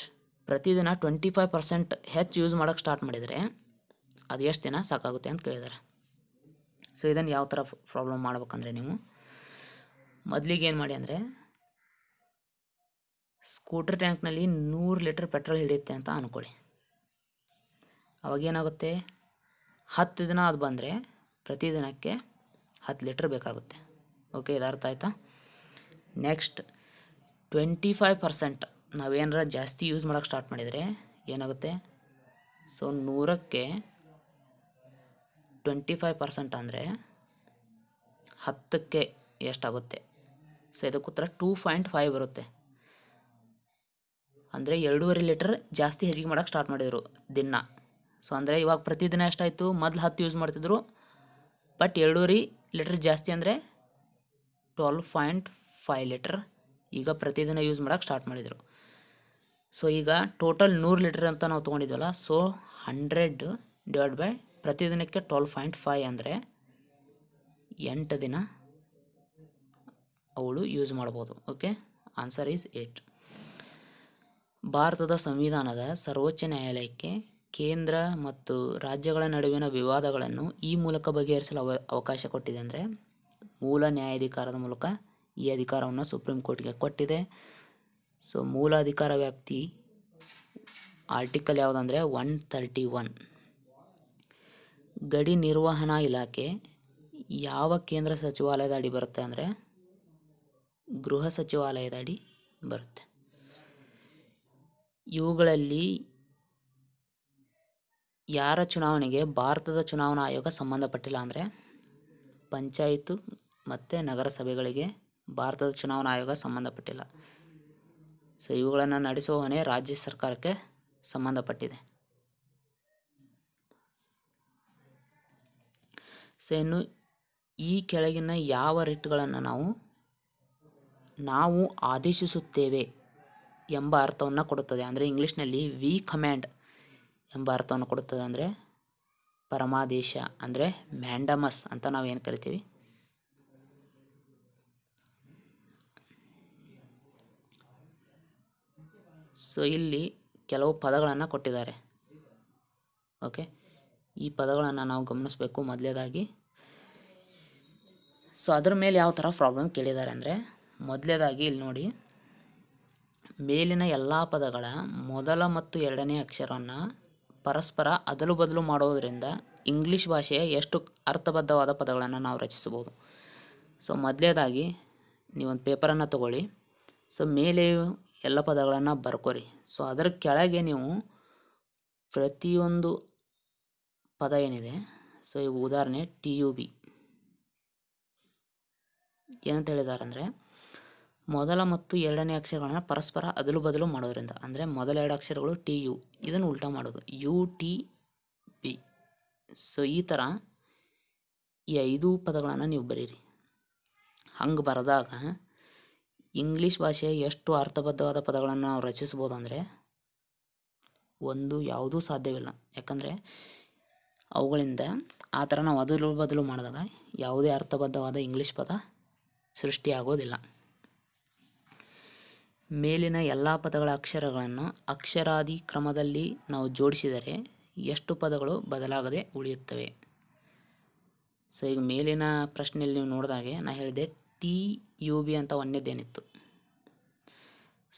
ಪ್ರತಿದಿನ ಟ್ವೆಂಟಿ ಫೈವ್ ಪರ್ಸೆಂಟ್ ಹೆಚ್ಚು ಯೂಸ್ ಮಾಡೋಕ್ಕೆ ಸ್ಟಾರ್ಟ್ ಮಾಡಿದರೆ ಅದು ಎಷ್ಟು ದಿನ ಸಾಕಾಗುತ್ತೆ ಅಂತ ಕೇಳಿದ್ದಾರೆ ಸೊ ಇದನ್ನು ಯಾವ ಥರ ಪ್ರಾಬ್ಲಮ್ ಮಾಡ್ಬೇಕಂದ್ರೆ ನೀವು ಮೊದಲಿಗೆ ಏನು ಮಾಡಿ ಅಂದರೆ ಸ್ಕೂಟರ್ ಟ್ಯಾಂಕ್ನಲ್ಲಿ ನೂರು ಲೀಟರ್ ಪೆಟ್ರೋಲ್ ಹಿಡಿಯುತ್ತೆ ಅಂತ ಅಂದ್ಕೊಳ್ಳಿ ಅವಾಗೇನಾಗುತ್ತೆ ಹತ್ತು ದಿನ ಅದು ಬಂದರೆ ಪ್ರತಿದಿನಕ್ಕೆ ಹತ್ತು ಲೀಟ್ರ್ ಬೇಕಾಗುತ್ತೆ ಓಕೆ ಇದು ಅರ್ಥ ಆಯಿತಾ ನೆಕ್ಸ್ಟ್ ಟ್ವೆಂಟಿ ಫೈವ್ ಪರ್ಸೆಂಟ್ ನಾವೇನಾರ ಜಾಸ್ತಿ ಯೂಸ್ ಮಾಡೋಕ್ಕೆ ಸ್ಟಾರ್ಟ್ ಮಾಡಿದರೆ ಏನಾಗುತ್ತೆ ಸೊ ನೂರಕ್ಕೆ ಟ್ವೆಂಟಿ ಫೈವ್ ಪರ್ಸೆಂಟ್ ಅಂದರೆ ಹತ್ತಕ್ಕೆ ಎಷ್ಟಾಗುತ್ತೆ ಸೊ ಇದಕ್ಕೆ ಉತ್ತರ ಟೂ ಪಾಯಿಂಟ್ ಫೈವ್ ಬರುತ್ತೆ ಅಂದರೆ ಎರಡೂವರೆ ಲೀಟರ್ ಜಾಸ್ತಿ ಹೆಚ್ಚಿಗೆ ಮಾಡೋಕ್ಕೆ ಸ್ಟಾರ್ಟ್ ಮಾಡಿದರು ದಿನ ಸೊ ಅಂದರೆ ಇವಾಗ ಪ್ರತಿದಿನ ಎಷ್ಟಾಯಿತು ಮೊದಲು ಹತ್ತು ಯೂಸ್ ಮಾಡ್ತಿದ್ರು ಬಟ್ ಎರಡೂವರೆ ಲೀಟ್ರ್ ಜಾಸ್ತಿ ಅಂದರೆ ಟ್ವೆಲ್ ಪಾಯಿಂಟ್ ಫೈವ್ ಲೀಟ್ರ್ ಈಗ ಪ್ರತಿದಿನ ಯೂಸ್ ಮಾಡೋಕ್ಕೆ ಸ್ಟಾರ್ಟ್ ಮಾಡಿದರು ಸೊ ಈಗ ಟೋಟಲ್ ನೂರು ಲೀಟರ್ ಅಂತ ನಾವು ತೊಗೊಂಡಿದ್ವಲ್ಲ ಸೊ ಹಂಡ್ರೆಡ್ ಡಿವೈಡ್ ಬೈ ಪ್ರತಿದಿನಕ್ಕೆ ಟ್ವೆಲ್ ಪಾಯಿಂಟ್ ಫೈವ್ ಅಂದರೆ ಎಂಟು ದಿನ ಅವಳು ಯೂಸ್ ಮಾಡ್ಬೋದು ಓಕೆ ಆನ್ಸರ್ ಈಸ್ ಏಟ್ ಭಾರತದ ಸಂವಿಧಾನದ ಸರ್ವೋಚ್ಚ ನ್ಯಾಯಾಲಯಕ್ಕೆ ಕೇಂದ್ರ ಮತ್ತು ರಾಜ್ಯಗಳ ನಡುವಿನ ವಿವಾದಗಳನ್ನು ಈ ಮೂಲಕ ಬಗೆಹರಿಸಲು ಅವ ಅವಕಾಶ ಕೊಟ್ಟಿದೆ ಅಂದರೆ ಮೂಲ ನ್ಯಾಯಾಧಿಕಾರದ ಮೂಲಕ ಈ ಅಧಿಕಾರವನ್ನು ಸುಪ್ರೀಂ ಕೋರ್ಟ್ಗೆ ಕೊಟ್ಟಿದೆ ಸೊ ಮೂಲ ಅಧಿಕಾರ ವ್ಯಾಪ್ತಿ ಆರ್ಟಿಕಲ್ ಯಾವುದಂದರೆ ಒನ್ ತರ್ಟಿ ಒನ್ ಗಡಿ ನಿರ್ವಹಣಾ ಇಲಾಖೆ ಯಾವ ಕೇಂದ್ರ ಸಚಿವಾಲಯದ ಅಡಿ ಬರುತ್ತೆ ಅಂದರೆ ಗೃಹ ಸಚಿವಾಲಯದ ಅಡಿ ಬರುತ್ತೆ ಇವುಗಳಲ್ಲಿ ಯಾರ ಚುನಾವಣೆಗೆ ಭಾರತದ ಚುನಾವಣಾ ಆಯೋಗ ಸಂಬಂಧಪಟ್ಟಿಲ್ಲ ಅಂದರೆ ಪಂಚಾಯಿತು ಮತ್ತು ನಗರಸಭೆಗಳಿಗೆ ಭಾರತದ ಚುನಾವಣಾ ಆಯೋಗ ಸಂಬಂಧಪಟ್ಟಿಲ್ಲ ಸೊ ಇವುಗಳನ್ನು ನಡೆಸುವ ಹೊಣೆ ರಾಜ್ಯ ಸರ್ಕಾರಕ್ಕೆ ಸಂಬಂಧಪಟ್ಟಿದೆ ಸೊ ಇನ್ನು ಈ ಕೆಳಗಿನ ಯಾವ ರಿಟ್ಗಳನ್ನು ನಾವು ನಾವು ಆದೇಶಿಸುತ್ತೇವೆ ಎಂಬ ಅರ್ಥವನ್ನು ಕೊಡುತ್ತದೆ ಅಂದರೆ ಇಂಗ್ಲೀಷ್ನಲ್ಲಿ ವಿ ಕಮ್ಯಾಂಡ್ ಎಂಬ ಅರ್ಥವನ್ನು ಕೊಡುತ್ತದೆ ಅಂದರೆ ಪರಮಾದೇಶ ಅಂದರೆ ಮ್ಯಾಂಡಮಸ್ ಅಂತ ನಾವು ಏನು ಕರಿತೀವಿ ಸೊ ಇಲ್ಲಿ ಕೆಲವು ಪದಗಳನ್ನು ಕೊಟ್ಟಿದ್ದಾರೆ ಓಕೆ ಈ ಪದಗಳನ್ನು ನಾವು ಗಮನಿಸಬೇಕು ಮೊದಲೇದಾಗಿ ಸೊ ಅದ್ರ ಮೇಲೆ ಯಾವ ಥರ ಪ್ರಾಬ್ಲಮ್ ಕೇಳಿದ್ದಾರೆ ಅಂದರೆ ಮೊದಲೇದಾಗಿ ಇಲ್ಲಿ ನೋಡಿ ಮೇಲಿನ ಎಲ್ಲ ಪದಗಳ ಮೊದಲ ಮತ್ತು ಎರಡನೇ ಅಕ್ಷರವನ್ನು ಪರಸ್ಪರ ಅದಲು ಬದಲು ಮಾಡೋದರಿಂದ ಇಂಗ್ಲೀಷ್ ಭಾಷೆಯ ಎಷ್ಟು ಅರ್ಥಬದ್ಧವಾದ ಪದಗಳನ್ನು ನಾವು ರಚಿಸಬಹುದು ಸೊ ಮೊದಲೇದಾಗಿ ನೀವೊಂದು ಪೇಪರನ್ನು ತಗೊಳ್ಳಿ ಸೊ ಮೇಲೆಯೂ ಎಲ್ಲ ಪದಗಳನ್ನು ಬರ್ಕೊರಿ ಸೊ ಅದರ ಕೆಳಗೆ ನೀವು ಪ್ರತಿಯೊಂದು ಪದ ಏನಿದೆ ಸೊ ಇವು ಉದಾಹರಣೆ ಟಿ ಯು ಬಿ ಏನಂತ ಅಂದರೆ ಮೊದಲ ಮತ್ತು ಎರಡನೇ ಅಕ್ಷರಗಳನ್ನು ಪರಸ್ಪರ ಅದಲು ಬದಲು ಮಾಡೋದ್ರಿಂದ ಅಂದರೆ ಮೊದಲ ಎರಡು ಅಕ್ಷರಗಳು ಟಿ ಯು ಇದನ್ನು ಉಲ್ಟ ಮಾಡೋದು ಯು ಟಿ ಬಿ ಸೊ ಈ ಥರ ಈ ಐದು ಪದಗಳನ್ನು ನೀವು ಬರೀರಿ ಹಂಗೆ ಬರೆದಾಗ ಇಂಗ್ಲೀಷ್ ಭಾಷೆ ಎಷ್ಟು ಅರ್ಥಬದ್ಧವಾದ ಪದಗಳನ್ನು ನಾವು ರಚಿಸ್ಬೋದು ಅಂದರೆ ಒಂದು ಯಾವುದೂ ಸಾಧ್ಯವಿಲ್ಲ ಯಾಕಂದರೆ ಅವುಗಳಿಂದ ಆ ಥರ ನಾವು ಅದಲು ಬದಲು ಮಾಡಿದಾಗ ಯಾವುದೇ ಅರ್ಥಬದ್ಧವಾದ ಇಂಗ್ಲೀಷ್ ಪದ ಸೃಷ್ಟಿಯಾಗೋದಿಲ್ಲ ಮೇಲಿನ ಎಲ್ಲ ಪದಗಳ ಅಕ್ಷರಗಳನ್ನು ಅಕ್ಷರಾದಿ ಕ್ರಮದಲ್ಲಿ ನಾವು ಜೋಡಿಸಿದರೆ ಎಷ್ಟು ಪದಗಳು ಬದಲಾಗದೆ ಉಳಿಯುತ್ತವೆ ಸೊ ಈಗ ಮೇಲಿನ ಪ್ರಶ್ನೆಯಲ್ಲಿ ನೀವು ನೋಡಿದಾಗೆ ನಾನು ಹೇಳಿದೆ ಟಿ ಯು ಬಿ ಅಂತ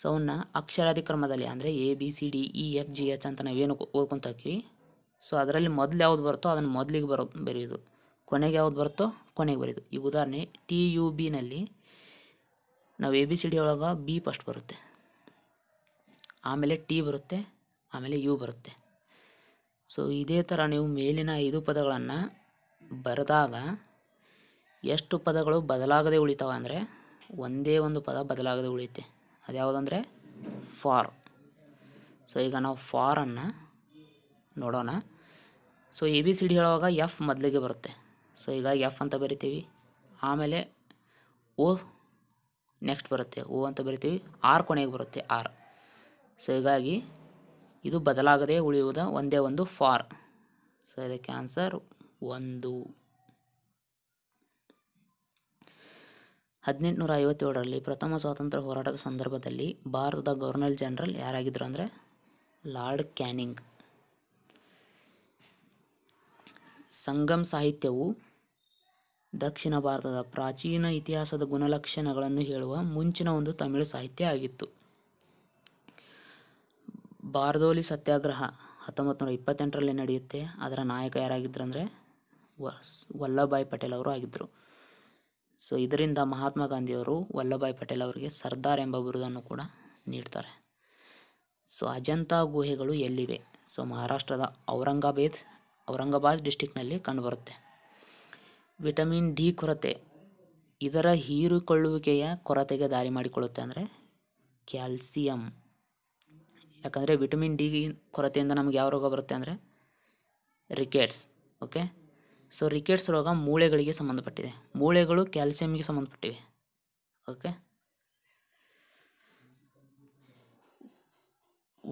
ಸೌನ್ನ ಅಕ್ಷರಾದಿ ಕ್ರಮದಲ್ಲಿ ಅಂದರೆ A B C D E F G H ಅಂತ ನಾವೇನು ಓದ್ಕೊತ ಹಾಕಿವಿ ಸೊ ಅದರಲ್ಲಿ ಮೊದಲು ಯಾವ್ದು ಬರುತ್ತೋ ಅದನ್ನು ಮೊದಲಿಗೆ ಬರೋ ಬರೆಯೋದು ಕೊನೆಗೆ ಯಾವ್ದು ಬರುತ್ತೋ ಕೊನೆಗೆ ಬರೆಯೋದು ಈಗ ಉದಾಹರಣೆ ಟಿ ಯು ಬಿನಲ್ಲಿ ನಾವು ಎ ಬಿ ಸಿ ಡಿ ಒಳಗೆ ಬಿ ಫಸ್ಟ್ ಬರುತ್ತೆ ಆಮೇಲೆ ಟಿ ಬರುತ್ತೆ ಆಮೇಲೆ ಯು ಬರುತ್ತೆ ಸೊ ಇದೇ ಥರ ನೀವು ಮೇಲಿನ ಐದು ಪದಗಳನ್ನು ಬರೆದಾಗ ಎಷ್ಟು ಪದಗಳು ಬದಲಾಗದೆ ಉಳಿತಾವ ಅಂದರೆ ಒಂದೇ ಒಂದು ಪದ ಬದಲಾಗದೆ ಉಳಿಯುತ್ತೆ ಅದ್ಯಾವುದಂದರೆ ಫಾರ್ ಸೊ ಈಗ ನಾವು ಫಾರನ್ನು ನೋಡೋಣ so A B C D ಹೇಳುವಾಗ ಎಫ್ ಮೊದಲಿಗೆ ಬರುತ್ತೆ ಸೊ ಈಗ ಎಫ್ ಅಂತ ಬರಿತೀವಿ ಆಮೇಲೆ ಓ ನೆಕ್ಸ್ಟ್ ಬರುತ್ತೆ ಓ ಅಂತ ಬರಿತೀವಿ ಆರ್ ಕೊನೆಗೆ ಬರುತ್ತೆ ಆರ್ ಸೊ ಹೀಗಾಗಿ ಇದು ಬದಲಾಗದೆ ಉಳಿಯುವುದ ಒಂದೇ ಒಂದು ಫಾರ್ ಸೊ ಇದಕ್ಕೆ ಆನ್ಸರ್ ಒಂದು ಹದಿನೆಂಟುನೂರ ಐವತ್ತೇಳರಲ್ಲಿ ಪ್ರಥಮ ಸ್ವಾತಂತ್ರ್ಯ ಹೋರಾಟದ ಸಂದರ್ಭದಲ್ಲಿ ಭಾರತದ ಗವರ್ನರ್ ಜನರಲ್ ಯಾರಾಗಿದ್ದರು ಅಂದರೆ ಲಾರ್ಡ್ ಕ್ಯಾನಿಂಗ್ ಸಂಗಮ್ ಸಾಹಿತ್ಯವು ದಕ್ಷಿಣ ಭಾರತದ ಪ್ರಾಚೀನ ಇತಿಹಾಸದ ಗುಣಲಕ್ಷಣಗಳನ್ನು ಹೇಳುವ ಮುಂಚಿನ ಒಂದು ತಮಿಳು ಸಾಹಿತ್ಯ ಆಗಿತ್ತು ಬಾರ್ದೋಲಿ ಸತ್ಯಾಗ್ರಹ ಹತ್ತೊಂಬತ್ತು ನೂರ ಇಪ್ಪತ್ತೆಂಟರಲ್ಲಿ ನಡೆಯುತ್ತೆ ಅದರ ನಾಯಕ ಯಾರಾಗಿದ್ದರು ಅಂದರೆ ವಲ್ಲಭಾಯ್ ಪಟೇಲ್ ಅವರು ಆಗಿದ್ದರು ಸೊ ಇದರಿಂದ ಮಹಾತ್ಮ ಗಾಂಧಿಯವರು ವಲ್ಲಭಾಯ್ ಪಟೇಲ್ ಅವರಿಗೆ ಸರ್ದಾರ್ ಎಂಬ ಬಿರುದನ್ನು ಕೂಡ ನೀಡ್ತಾರೆ ಸೊ ಅಜಂತಾ ಗುಹೆಗಳು ಎಲ್ಲಿವೆ ಸೊ ಮಹಾರಾಷ್ಟ್ರದ ಔರಂಗಾಬೇದ್ ಔರಂಗಾಬಾದ್ ಡಿಸ್ಟಿಕ್ನಲ್ಲಿ ಕಂಡುಬರುತ್ತೆ ವಿಟಮಿನ್ ಡಿ ಕೊರತೆ ಇದರ ಹೀರಿಕೊಳ್ಳುವಿಕೆಯ ಕೊರತೆಗೆ ದಾರಿ ಮಾಡಿಕೊಳ್ಳುತ್ತೆ ಅಂದರೆ ಕ್ಯಾಲ್ಸಿಯಂ ಯಾಕಂದರೆ ವಿಟಮಿನ್ ಡಿ ಕೊರತೆಯಿಂದ ನಮಗೆ ಯಾವ ರೋಗ ಬರುತ್ತೆ ಅಂದರೆ ರಿಕೆಟ್ಸ್ ಓಕೆ ಸೊ ರಿಕೆಟ್ಸ್ ರೋಗ ಮೂಳೆಗಳಿಗೆ ಸಂಬಂಧಪಟ್ಟಿದೆ ಮೂಳೆಗಳು ಕ್ಯಾಲ್ಸಿಯಂಗೆ ಸಂಬಂಧಪಟ್ಟಿವೆ ಓಕೆ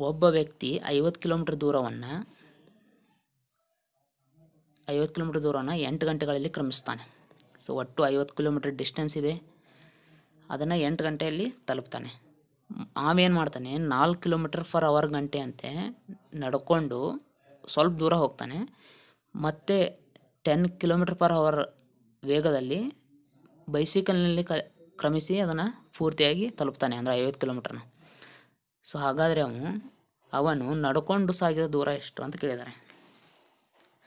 ಒಬ್ಬ ವ್ಯಕ್ತಿ ಐವತ್ತು ಕಿಲೋಮೀಟರ್ ದೂರವನ್ನು ಐವತ್ತು ಕಿಲೋಮೀಟರ್ ದೂರವನ್ನು ಎಂಟು ಗಂಟೆಗಳಲ್ಲಿ ಕ್ರಮಿಸ್ತಾನೆ ಸೊ ಒಟ್ಟು ಐವತ್ತು ಕಿಲೋಮೀಟರ್ ಡಿಸ್ಟೆನ್ಸ್ ಇದೆ ಅದನ್ನು ಎಂಟು ಗಂಟೆಯಲ್ಲಿ ತಲುಪ್ತಾನೆ ಆಮೇನು ಮಾಡ್ತಾನೆ ನಾಲ್ಕು ಕಿಲೋಮೀಟರ್ ಫರ್ ಅವರ್ ಗಂಟೆ ಅಂತೆ ನಡ್ಕೊಂಡು ಸ್ವಲ್ಪ ದೂರ ಹೋಗ್ತಾನೆ ಮತ್ತೆ ಟೆನ್ ಕಿಲೋಮೀಟ್ರ್ ಪರ್ ಅವರ್ ವೇಗದಲ್ಲಿ ಬೈಸಿಕಲ್ನಲ್ಲಿ ಕ ಕ್ರಮಿಸಿ ಅದನ್ನು ಪೂರ್ತಿಯಾಗಿ ತಲುಪ್ತಾನೆ ಅಂದರೆ ಐವತ್ತು ಕಿಲೋಮೀಟರ್ನ ಸೊ ಹಾಗಾದರೆ ಅವನು ಅವನು ನಡ್ಕೊಂಡು ಸಾಗಿದ ದೂರ ಎಷ್ಟು ಅಂತ ಕೇಳಿದ್ದಾರೆ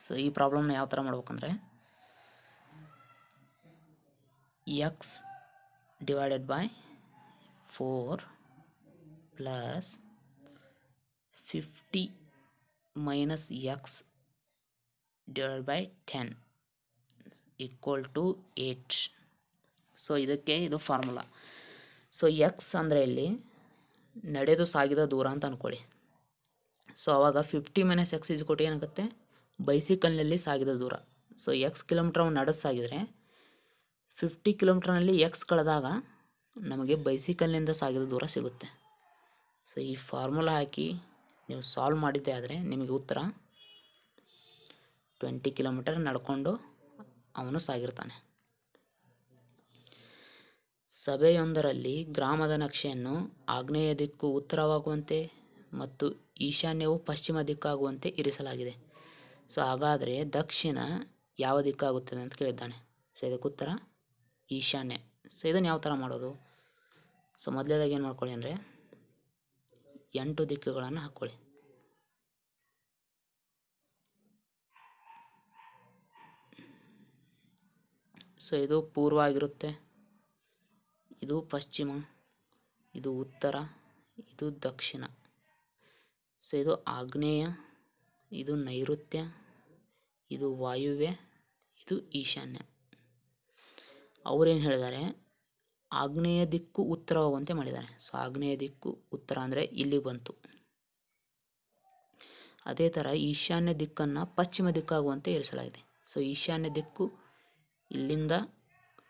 ಸೊ ಈ ಪ್ರಾಬ್ಲಮ್ನ ಯಾವ ಥರ ಮಾಡ್ಬೇಕಂದ್ರೆ X divided by four plus fifty minus X divide by ten equal to eight so ಇದಕ್ಕೆ ಇದು ಫಾರ್ಮುಲಾ ಸೊ ಎಕ್ಸ್ ಅಂದರೆ ಇಲ್ಲಿ ನಡೆದು ಸಾಗಿದ ದೂರ ಅಂತ ಅಂದ್ಕೊಳ್ಳಿ ಸೊ ಆವಾಗ ಫಿಫ್ಟಿ ಮೈನಸ್ ಎಕ್ಸ್ ಇಸ್ ಕೊಟ್ಟು ಏನಾಗುತ್ತೆ ಬೈಸಿಕಲ್ನಲ್ಲಿ ಸಾಗಿದ ದೂರ ಸೊ ಎಕ್ಸ್ ಕಿಲೋಮೀಟ್ರ್ ಅವ್ನು ನಡೆದು ಸಾಗಿದರೆ ಫಿಫ್ಟಿ ಕಿಲೋಮೀಟ್ರ್ನಲ್ಲಿ ಎಕ್ಸ್ ಕಳೆದಾಗ ನಮಗೆ ಬೈಸಿಕಲ್ನಿಂದ ಸಾಗಿದ ದೂರ ಸಿಗುತ್ತೆ ಸೊ ಈ ಫಾರ್ಮುಲಾ ಹಾಕಿ ನೀವು ಸಾಲ್ವ್ ಮಾಡಿದ್ದೆ ಆದರೆ ನಿಮಗೆ ಉತ್ತರ ಟ್ವೆಂಟಿ ಕಿಲೋಮೀಟರ್ ನಡ್ಕೊಂಡು ಅವನು ಸಾಗಿರ್ತಾನೆ ಸಭೆಯೊಂದರಲ್ಲಿ ಗ್ರಾಮದ ನಕ್ಷೆಯನ್ನು ಆಗ್ನೇಯ ದಿಕ್ಕು ಉತ್ತರವಾಗುವಂತೆ ಮತ್ತು ಈಶಾನ್ಯವು ಪಶ್ಚಿಮ ದಿಕ್ಕಾಗುವಂತೆ ಇರಿಸಲಾಗಿದೆ ಸೊ ಹಾಗಾದರೆ ದಕ್ಷಿಣ ಯಾವ ದಿಕ್ಕಾಗುತ್ತದೆ ಅಂತ ಕೇಳಿದ್ದಾನೆ ಸೊ ಇದಕ್ಕೆ ಉತ್ತರ ಈಶಾನ್ಯ ಸೊ ಇದನ್ನು ಯಾವ ಥರ ಮಾಡೋದು ಸೊ ಮೊದಲೇದಾಗಿ ಏನು ಮಾಡ್ಕೊಳ್ಳಿ ಅಂದರೆ ಎಂಟು ದಿಕ್ಕುಗಳನ್ನು ಹಾಕ್ಕೊಳ್ಳಿ ಸೊ ಇದು ಪೂರ್ವ ಆಗಿರುತ್ತೆ ಇದು ಪಶ್ಚಿಮ ಇದು ಉತ್ತರ ಇದು ದಕ್ಷಿಣ ಸೊ ಇದು ಆಗ್ನೇಯ ಇದು ನೈಋತ್ಯ ಇದು ವಾಯುವ್ಯ ಇದು ಈಶಾನ್ಯ ಅವರೇನು ಹೇಳಿದ್ದಾರೆ ಆಗ್ನೇಯ ದಿಕ್ಕು ಉತ್ತರವಾಗುವಂತೆ ಮಾಡಿದ್ದಾರೆ ಸೊ ಆಗ್ನೇಯ ದಿಕ್ಕು ಉತ್ತರ ಅಂದರೆ ಇಲ್ಲಿ ಬಂತು ಅದೇ ಥರ ಈಶಾನ್ಯ ದಿಕ್ಕನ್ನು ಪಶ್ಚಿಮ ದಿಕ್ಕಾಗುವಂತೆ ಇರಿಸಲಾಗಿದೆ ಸೊ ಈಶಾನ್ಯ ದಿಕ್ಕು ಇಲ್ಲಿಂದ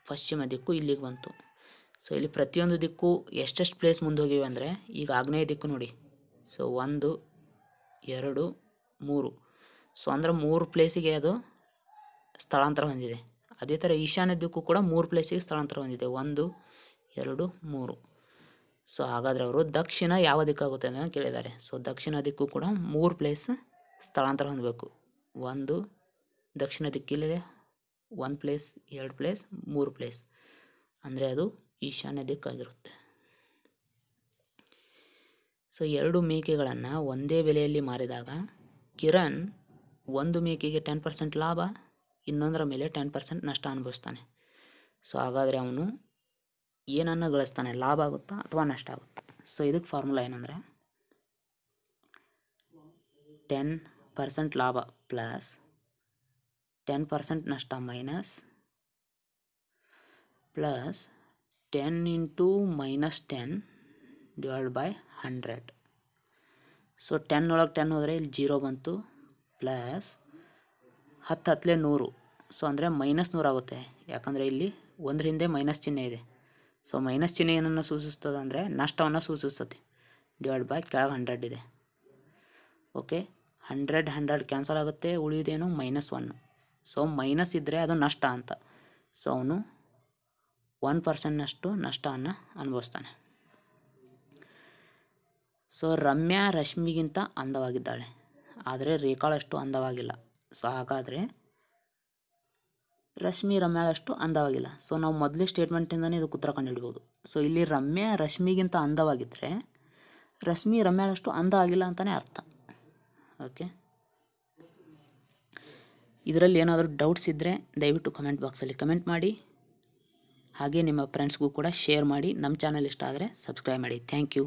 ಪಶ್ಚಿಮ ದಿಕ್ಕು ಇಲ್ಲಿಗೆ ಬಂತು ಸೊ ಇಲ್ಲಿ ಪ್ರತಿಯೊಂದು ದಿಕ್ಕು ಎಷ್ಟೆಷ್ಟು ಪ್ಲೇಸ್ ಮುಂದೆ ಹೋಗಿವೆ ಅಂದರೆ ಈಗ ಆಗ್ನೇಯ ದಿಕ್ಕು ನೋಡಿ ಸೊ ಒಂದು ಎರಡು ಮೂರು ಸೊ ಅಂದರೆ ಮೂರು ಪ್ಲೇಸಿಗೆ ಅದು ಸ್ಥಳಾಂತರ ಹೊಂದಿದೆ ಅದೇ ಥರ ಈಶಾನ್ಯ ದಿಕ್ಕು ಕೂಡ ಮೂರು ಪ್ಲೇಸಿಗೆ ಸ್ಥಳಾಂತರ ಹೊಂದಿದೆ ಒಂದು ಎರಡು ಮೂರು ಸೊ ಹಾಗಾದರೆ ಅವರು ದಕ್ಷಿಣ ಯಾವ ದಿಕ್ಕಾಗುತ್ತೆ ಅಂತ ಕೇಳಿದ್ದಾರೆ ಸೊ ದಕ್ಷಿಣ ದಿಕ್ಕು ಕೂಡ ಮೂರು ಪ್ಲೇಸ್ ಸ್ಥಳಾಂತರ ಹೊಂದಬೇಕು ಒಂದು ದಕ್ಷಿಣ ದಿಕ್ಕಿಲ್ಲಿದೆ ಒನ್ ಪ್ಲೇಸ್ ಎರಡು ಪ್ಲೇಸ್ ಮೂರು ಪ್ಲೇಸ್ ಅಂದರೆ ಅದು ಈಶಾನ್ಯ ದಿಕ್ಕಾಗಿರುತ್ತೆ ಸೊ ಎರಡು ಮೇಕೆಗಳನ್ನು ಒಂದೇ ಬೆಲೆಯಲ್ಲಿ ಮಾರಿದಾಗ ಕಿರಣ್ ಒಂದು ಮೇಕೆಗೆ ಟೆನ್ ಪರ್ಸೆಂಟ್ ಲಾಭ ಇನ್ನೊಂದರ ಮೇಲೆ ಟೆನ್ ಪರ್ಸೆಂಟ್ ನಷ್ಟ ಅನುಭವಿಸ್ತಾನೆ ಸೊ ಹಾಗಾದರೆ ಅವನು ಏನನ್ನು ಗಳಿಸ್ತಾನೆ ಲಾಭ ಆಗುತ್ತಾ ಅಥವಾ ನಷ್ಟ ಆಗುತ್ತಾ ಸೊ ಇದಕ್ಕೆ ಫಾರ್ಮುಲಾ ಏನಂದರೆ ಟೆನ್ ಪರ್ಸೆಂಟ್ ಲಾಭ ಪ್ಲಸ್ ಟೆನ್ ಪರ್ಸೆಂಟ್ ನಷ್ಟ minus plus ten into minus ten divide by hundred so ten ಒಳಗೆ ಟೆನ್ ಹೋದರೆ ಇಲ್ಲಿ ಜೀರೋ ಬಂತು ಪ್ಲಸ್ ಹತ್ತು ಹತ್ತಲೇ ನೂರು ಸೊ ಅಂದರೆ ಮೈನಸ್ ನೂರಾಗುತ್ತೆ ಯಾಕಂದರೆ ಇಲ್ಲಿ ಒಂದ್ರ ಮೈನಸ್ ಚಿಹ್ನೆ ಇದೆ ಸೊ ಮೈನಸ್ ಚಿಹ್ನೆ ಏನನ್ನು ಸೂಚಿಸ್ತದೆ ಅಂದರೆ ನಷ್ಟವನ್ನು ಸೂಚಿಸ್ತದೆ ಡಿವೈಡ್ ಬೈ ಕೆಳಗೆ ಹಂಡ್ರೆಡ್ ಇದೆ ಓಕೆ ಹಂಡ್ರೆಡ್ ಹಂಡ್ರೆಡ್ ಕ್ಯಾನ್ಸಲ್ ಆಗುತ್ತೆ ಉಳಿಯೋದೇನು ಮೈನಸ್ ಒನ್ನು ಸೊ ಮೈನಸ್ ಇದ್ದರೆ ಅದು ನಷ್ಟ ಅಂತ ಸೊ ಅವನು ಒನ್ ಪರ್ಸೆಂಟ್ನಷ್ಟು ಅನ್ನ ಅನುಭವಿಸ್ತಾನೆ ಸೊ ರಮ್ಯಾ ರಶ್ಮಿಗಿಂತ ಅಂದವಾಗಿದ್ದಾಳೆ ಆದರೆ ರೇಖಾಳಷ್ಟು ಅಂದವಾಗಿಲ್ಲ ಸೊ ಹಾಗಾದರೆ ರಶ್ಮಿ ರಮ್ಯಾಳಷ್ಟು ಅಂದವಾಗಿಲ್ಲ ಸೊ ನಾವು ಮೊದಲೇ ಸ್ಟೇಟ್ಮೆಂಟಿಂದನೇ ಇದು ಉತ್ತರ ಕಂಡುಹಿಡ್ಬೋದು ಸೊ ಇಲ್ಲಿ ರಮ್ಯಾ ರಶ್ಮಿಗಿಂತ ಅಂದವಾಗಿದ್ದರೆ ರಶ್ಮಿ ರಮ್ಯಾಳಷ್ಟು ಅಂದ ಆಗಿಲ್ಲ ಅಂತಲೇ ಅರ್ಥ ಓಕೆ ಇದರಲ್ಲಿ ಏನಾದರೂ ಡೌಟ್ಸ್ ಇದ್ದರೆ ದಯವಿಟ್ಟು ಕಮೆಂಟ್ ಬಾಕ್ಸಲ್ಲಿ ಕಮೆಂಟ್ ಮಾಡಿ ಹಾಗೆ ನಿಮ್ಮ ಫ್ರೆಂಡ್ಸ್ಗೂ ಕೂಡ ಶೇರ್ ಮಾಡಿ ನಮ್ಮ ಚಾನಲ್ ಇಷ್ಟ ಆದರೆ ಸಬ್ಸ್ಕ್ರೈಬ್ ಮಾಡಿ ಥ್ಯಾಂಕ್ ಯು